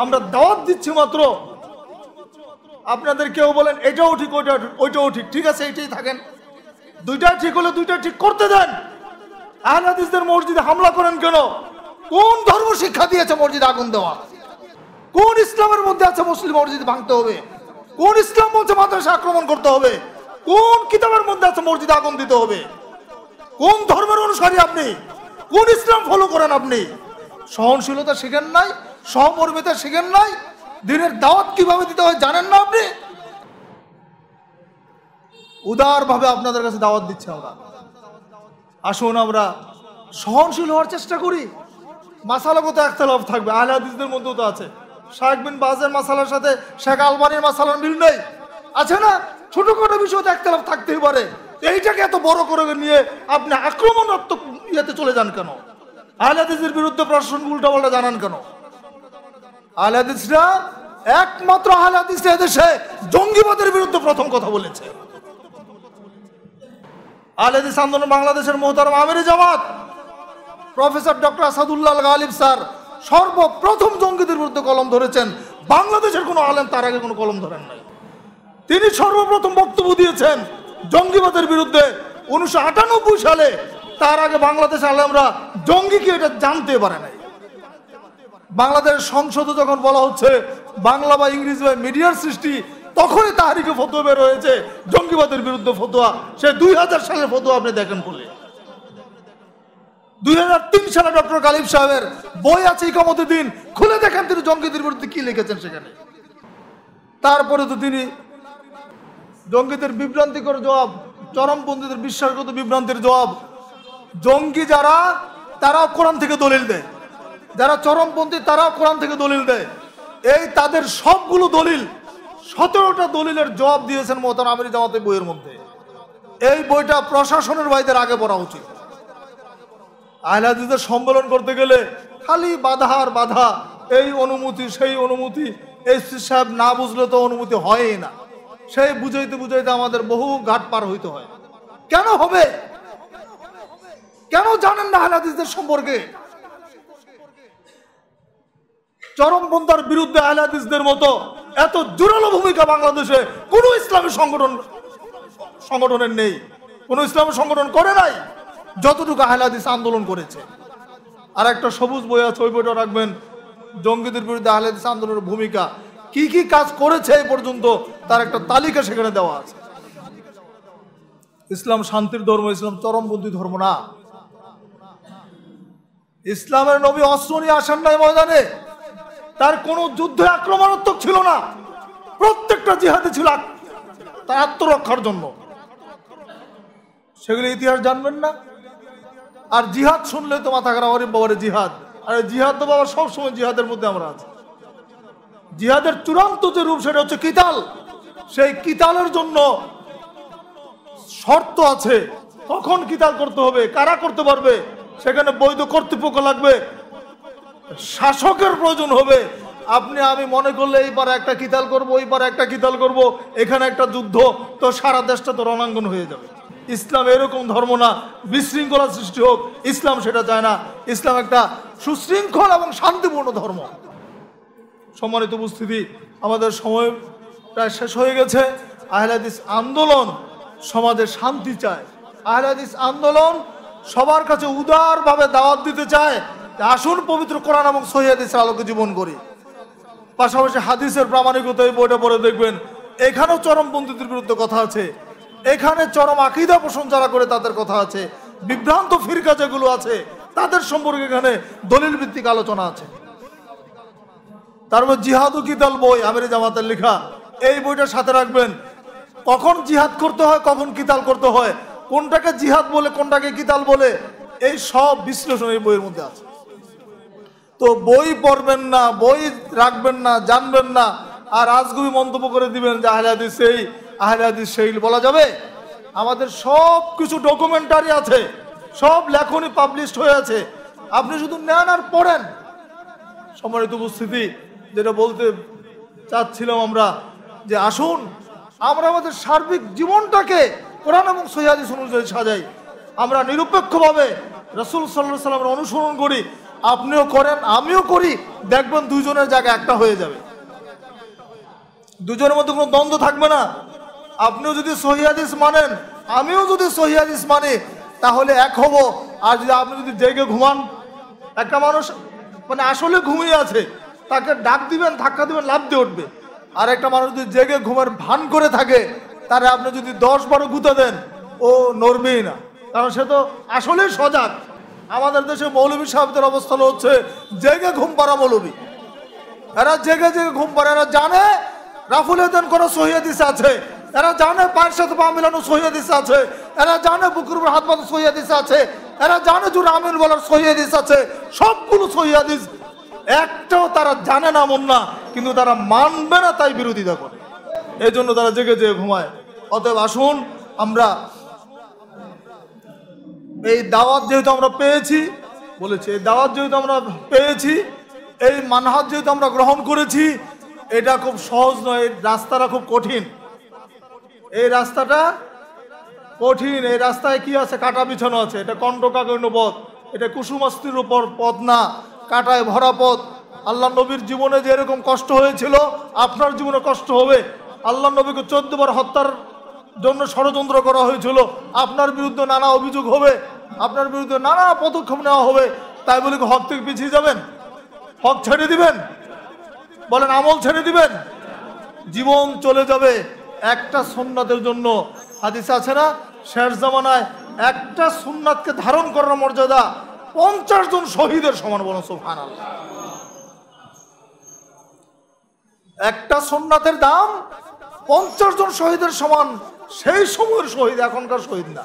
[SPEAKER 1] আমরা দাওয়াত দিচ্ছি মাত্র আপনাদের কেউ বলেন এটাও ঠিক ওইটা ওইটাও ঠিক ঠিক আছে এটাই থাকেন দুইটা ঠিক হলে দুইটা ঠিক করতে দেন আহলাদিসদের মসজিদে হামলা করেন কেন কোন ধর্ম শিক্ষা দিয়েছে মসজিদে আগুন দেওয়া কোন ইসলামের মধ্যে আছে মুসলিম মসজিদ ভাঙতে হবে কোন ইসলাম বলছে মাদ্রাসা আক্রমণ করতে হবে কোন কিতাবের মধ্যে আছে মসজিদে আগুন দিতে হবে কোন ধর্মের অনুসারী আপনি কোন ইসলাম ফলো করেন আপনি সহনশীলতা শিখেন নাই সহমর্মিতা শিখেন নাই দিনের দাওয়াত কিভাবে দিতে হয় জানেন না আপনি উদারভাবে আপনাদের কাছে দাওয়াত দিচ্ছে আমরা আসুন আমরা সহনশীল হওয়ার চেষ্টা করি মাসালাগত একতলাফ থাকবে আহলে হাদিসদের মধ্যেও তো আছে শাহ বিন বাজের মাসালার সাথে শেখ আলবানির মাসালার মিল নেই আছে না ছোট ছোটখাটো বিষয়তে একতলাফ থাকতেই পারে এইটাকে এত বড় করে নিয়ে আপনি আক্রমণাত্মক ইয়েতে চলে যান কেন আহলাদিসের বিরুদ্ধে প্রশাসন পাল্টা জানান কেন আহলাদিসরা একমাত্র আহলাদিসরা এদেশে জঙ্গিবাদের বিরুদ্ধে প্রথম কথা বলেছে আলহাদিস আন্দোলন বাংলাদেশের মোহতারম আমিরি জামাত professor doctor Asadullah Galib sir সর্বপ্রথম জঙ্গিদের বিরুদ্ধে কলম ধরেছেন বাংলাদেশের কোনো আলেম তার আগে কোনো কলম ধরেন নাই তিনি সর্বপ্রথম বক্তব্য দিয়েছেন জঙ্গিবাদের বিরুদ্ধে উনিশশো সালে তার আগে বাংলাদেশ আলেমরা জঙ্গিকে এটা জানতে পারে নাই বাংলাদেশ সংসদে যখন বলা হচ্ছে বাংলা বা ইংরেজি বা মিডিয়ার সৃষ্টি তখনই তাহারিকে ফতোয়া বের হয়েছে জঙ্গিবাদের বিরুদ্ধে ফতোয়া সে দুই হাজার সালের ফতোয়া আপনি দেখেন বলে দুই হাজার তিন সালে ডক্টর কালিম সাহেবের বই আছে ইকামতের দিন খুলে দেখেন তিনি জঙ্গিদের বিরুদ্ধে কি লিখেছেন সেখানে তারপরে তো তিনি জঙ্গিদের বিভ্রান্তিকর জবাব চরমপন্থীদের বিশ্বাসগত বিভ্রান্তির জবাব জঙ্গি যারা তারাও কোরআন থেকে দলিল দেয় যারা চরমপন্থী তারাও কোরআন থেকে দলিল দেয় এই তাদের সবগুলো দলিল সতেরোটা দলিলের জবাব দিয়েছেন মতন আমির জামাতে বইয়ের মধ্যে এই বইটা প্রশাসনের বাড়িতে আগে পড়া উচিত আহলাদিদের সম্মেলন করতে গেলে খালি আর বাধা এই অনুমতি সেই অনুমতি এই সাহেব না বুঝলে তো অনুমতি হয়ই না সেই বুঝাইতে বুঝাইতে আমাদের বহু ঘাট পার হইতে হয় কেন হবে কেন জানেন না আহলাদিদের সম্পর্কে চরমপন্থার বিরুদ্ধে আহাদিসদের মতো এত জোরালো ভূমিকা বাংলাদেশে কোন ইসলামী সংগঠন সংগঠনের নেই কোন ইসলামী সংগঠন করে নাই যতটুকু আহলাদিস আন্দোলন করেছে আর একটা সবুজ বই আছে ওই বইটা রাখবেন জঙ্গিদের বিরুদ্ধে আহলাদিস আন্দোলনের ভূমিকা কি কি কাজ করেছে এই পর্যন্ত তার একটা তালিকা সেখানে দেওয়া আছে ইসলাম শান্তির ধর্ম ইসলাম চরমপন্থী ধর্ম না ইসলামের নবী অস্ত্র নিয়ে আসেন নাই ময়দানে তার কোনো যুদ্ধে আক্রমণাত্মক ছিল না প্রত্যেকটা জিহাদে ছিল তার আত্মরক্ষার জন্য সেগুলি ইতিহাস জানবেন না আর জিহাদ শুনলে তো মাথা খারাপ অরে বাবার জিহাদ আর জিহাদ তো বাবা সবসময় জিহাদের মধ্যে আমরা আছি জিহাদের চূড়ান্ত যে রূপ সেটা হচ্ছে কিতাল সেই কিতালের জন্য শর্ত আছে কখন কিতাল করতে হবে কারা করতে পারবে সেখানে বৈধ কর্তৃপক্ষ লাগবে শাসকের প্রয়োজন হবে আপনি আমি মনে করলে এই একটা কিতাল করব এইবার একটা কিতাল করব এখানে একটা যুদ্ধ তো সারা দেশটা তো রণাঙ্গন হয়ে যাবে ইসলাম এরকম ধর্ম না বিশৃঙ্খলা সৃষ্টি হোক ইসলাম সেটা চায় না ইসলাম একটা সুশৃঙ্খল এবং শান্তিপূর্ণ ধর্ম সম্মানিত উপস্থিতি আমাদের সময় প্রায় শেষ হয়ে গেছে আহলাদিস আন্দোলন সমাজে শান্তি চায় আহলাদিস আন্দোলন সবার কাছে উদারভাবে দাওয়াত দিতে চায় আসুন পবিত্র কোরআন এবং সহিদের আলোকে জীবন করি পাশাপাশি হাদিসের প্রামাণিকতা এই বইটা পড়ে দেখবেন এখানেও চরমপন্থীদের বিরুদ্ধে কথা আছে এখানে চরম আকিদা পোষণ যারা করে তাদের কথা আছে বিভ্রান্ত ফিরকা যেগুলো আছে তাদের সম্পর্কে এখানে দলিল ভিত্তিক আলোচনা আছে তারপর জিহাদু কিতাল বই আমির জামাতের লেখা এই বইটা সাথে রাখবেন কখন জিহাদ করতে হয় কখন কিতাল করতে হয় কোনটাকে জিহাদ বলে কোনটাকে কিতাল বলে এই সব বিশ্লেষণ এই বইয়ের মধ্যে আছে তো বই পড়বেন না বই রাখবেন না জানবেন না আর আজগুবি মন্তব্য করে দিবেন যে আহলাদি সেই আহলাদি সেই বলা যাবে আমাদের সব কিছু ডকুমেন্টারি আছে সব লেখনই পাবলিশড হয়ে আছে আপনি শুধু নেন আর পড়েন সম্মানিত উপস্থিতি যেটা বলতে চাচ্ছিলাম আমরা যে আসুন আমরা আমাদের সার্বিক জীবনটাকে কোরআন এবং সৈয়াদিস অনুযায়ী সাজাই আমরা নিরপেক্ষভাবে রসুল সাল্লাহ সাল্লামের অনুসরণ করি আপনিও করেন আমিও করি দেখবেন দুজনের জায়গা একটা হয়ে যাবে দুজনের মধ্যে কোনো দ্বন্দ্ব থাকবে না আপনিও যদি সহিয়াদিস মানেন আমিও যদি সহিয়াদিস মানি তাহলে এক হব আর যদি আপনি যদি জেগে ঘুমান একটা মানুষ মানে আসলে ঘুমিয়ে আছে তাকে ডাক দিবেন ধাক্কা দিবেন লাভ দিয়ে উঠবে আর একটা মানুষ যদি জেগে ঘুমের ভান করে থাকে তারা আপনি যদি দশ বারো গুঁতে দেন ও নড়বেই না কারণ সে তো আসলেই সজাগ আমাদের দেশে মৌলবী সাহেবদের অবস্থান হচ্ছে জেগে ঘুম পাড়া মৌলবী এরা জেগে জেগে ঘুম পাড়া এরা জানে রাফুল হেদান কোনো সহিদিস আছে এরা জানে পায়ের মামিলানো পা সহিদিস আছে এরা জানে বুকুর হাত পাতা সহিদিস আছে এরা জানে জুর আমিন বলার সহিদিস আছে সবগুলো সহিদিস একটাও তারা জানে না মন না কিন্তু তারা মানবে না তাই বিরোধিতা করে এই জন্য তারা জেগে জেগে ঘুমায় অতএব আসুন আমরা এই দাওয়াত যেহেতু আমরা পেয়েছি বলেছি এই দাওয়াত যেহেতু আমরা পেয়েছি এই মানহাত যেহেতু আমরা গ্রহণ করেছি এটা খুব সহজ নয় এই রাস্তাটা খুব কঠিন এই রাস্তাটা কঠিন এই রাস্তায় কি আছে কাটা বিছানো আছে এটা কণ্ঠকাকর্ণ পথ এটা কুসুমাস্তির উপর পথ না কাটায় ভরা পথ আল্লাহ নবীর জীবনে যে এরকম কষ্ট হয়েছিল আপনার জীবনে কষ্ট হবে আল্লাহ নবীকে চোদ্দবার হত্যার জন্য ষড়যন্ত্র করা হয়েছিল আপনার বিরুদ্ধে নানা অভিযোগ হবে আপনার বিরুদ্ধে নানা পদক্ষেপ নেওয়া হবে তাই বলে হক থেকে পিছিয়ে যাবেন হক ছেড়ে দিবেন বলেন আমল ছেড়ে দিবেন জীবন চলে যাবে একটা সোননাথের জন্য হাদিস আছে না শেষ জামানায় একটা সোননাথকে ধারণ করার মর্যাদা পঞ্চাশ জন শহীদের সমান বলো সোফান একটা সোননাথের দাম পঞ্চাশ জন শহীদের সমান সেই সময়ের শহীদ এখনকার শহীদ না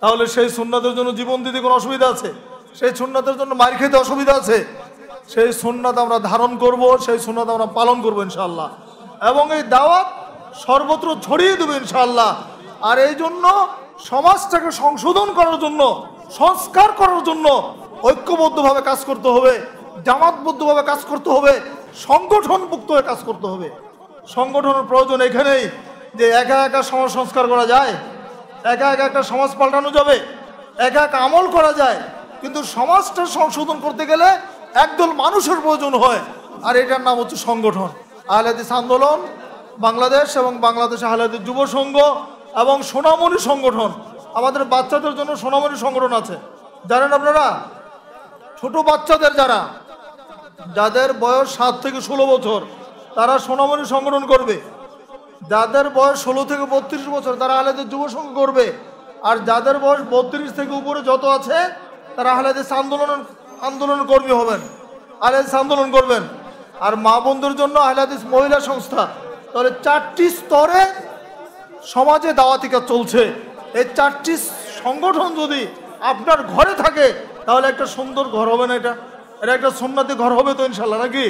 [SPEAKER 1] তাহলে সেই সুন্নাতের জন্য জীবন দিতে কোনো অসুবিধা আছে সেই সুন্নাতের জন্য মার খেতে অসুবিধা আছে সেই সুন্নাত আমরা ধারণ করব সেই সুন্নাত আমরা পালন করব ইনশাল্লাহ এবং এই দাওয়াত সর্বত্র ছড়িয়ে দেবে ইনশাল্লাহ আর এই জন্য সমাজটাকে সংশোধন করার জন্য সংস্কার করার জন্য ঐক্যবদ্ধভাবে কাজ করতে হবে জামাতবদ্ধভাবে কাজ করতে হবে সংগঠনমুক্ত হয়ে কাজ করতে হবে সংগঠনের প্রয়োজন এখানেই যে একা একা সমাজ সংস্কার করা যায় একা একা একটা সমাজ পাল্টানো যাবে একা একা আমল করা যায় কিন্তু সমাজটা সংশোধন করতে গেলে একদল মানুষের প্রয়োজন হয় আর এটার নাম হচ্ছে সংগঠন আহলাদিস আন্দোলন বাংলাদেশ এবং বাংলাদেশ আহলাদিস যুব সংঘ এবং সোনামণি সংগঠন আমাদের বাচ্চাদের জন্য সোনামণি সংগঠন আছে জানেন আপনারা ছোট বাচ্চাদের যারা যাদের বয়স সাত থেকে ষোলো বছর তারা সোনামণি সংগঠন করবে যাদের বয়স ষোলো থেকে বত্রিশ বছর তারা আহলেদের যুব সংঘ করবে আর যাদের বয়স বত্রিশ থেকে উপরে যত আছে তারা আহলেদের আন্দোলন আন্দোলন কর্মী হবেন আহলেদিস আন্দোলন করবেন আর মা বন্ধুর জন্য আহলেদিস মহিলা সংস্থা তাহলে চারটি স্তরে সমাজে দাওয়াতিকা চলছে এই চারটি সংগঠন যদি আপনার ঘরে থাকে তাহলে একটা সুন্দর ঘর হবে না এটা এটা একটা সুন্নাতি ঘর হবে তো ইনশাল্লাহ নাকি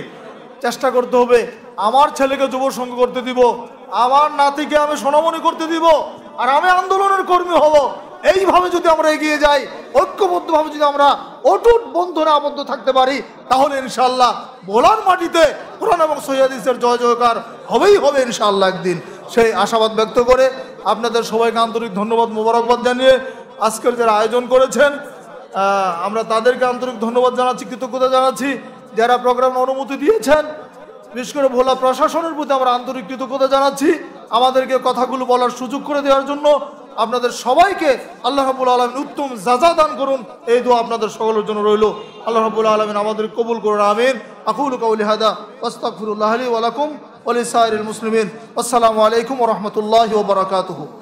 [SPEAKER 1] চেষ্টা করতে হবে আমার ছেলেকে যুব সংঘ করতে দিব আমার নাতিকে আমি সোনামনি করতে দিব আর আমি আন্দোলনের কর্মী হব এইভাবে যদি আমরা এগিয়ে যাই ঐক্যবদ্ধভাবে যদি আমরা অটুট বন্ধনে আবদ্ধ থাকতে পারি তাহলে ইনশাল্লাহ বোলার মাটিতে কোরআন এবং সৈয়াদিসের জয় জয়কার হবেই হবে ইনশাল্লাহ একদিন সেই আশাবাদ ব্যক্ত করে আপনাদের সবাইকে আন্তরিক ধন্যবাদ মোবারকবাদ জানিয়ে আজকের যারা আয়োজন করেছেন আমরা তাদেরকে আন্তরিক ধন্যবাদ জানাচ্ছি কৃতজ্ঞতা জানাচ্ছি যারা প্রোগ্রাম অনুমতি দিয়েছেন বিশেষ করে ভোলা প্রশাসনের প্রতি আমরা আন্তরিক কৃতজ্ঞতা জানাচ্ছি আমাদেরকে কথাগুলো বলার সুযোগ করে দেওয়ার জন্য আপনাদের সবাইকে আল্লাহ রাবুল আলমিন উত্তম যাজা দান করুন এই দু আপনাদের সকলের জন্য রইল আল্লাহ রাবুল আলমিন আমাদের কবুল করুন আমিন আকুল কাউলি হাদা ওস্তাকফিরুল্লাহ আলী ওয়ালাকুম ওলি সাইরুল মুসলিমিন আসসালামু আলাইকুম রহমতুল্লাহ ওবরাকাতহু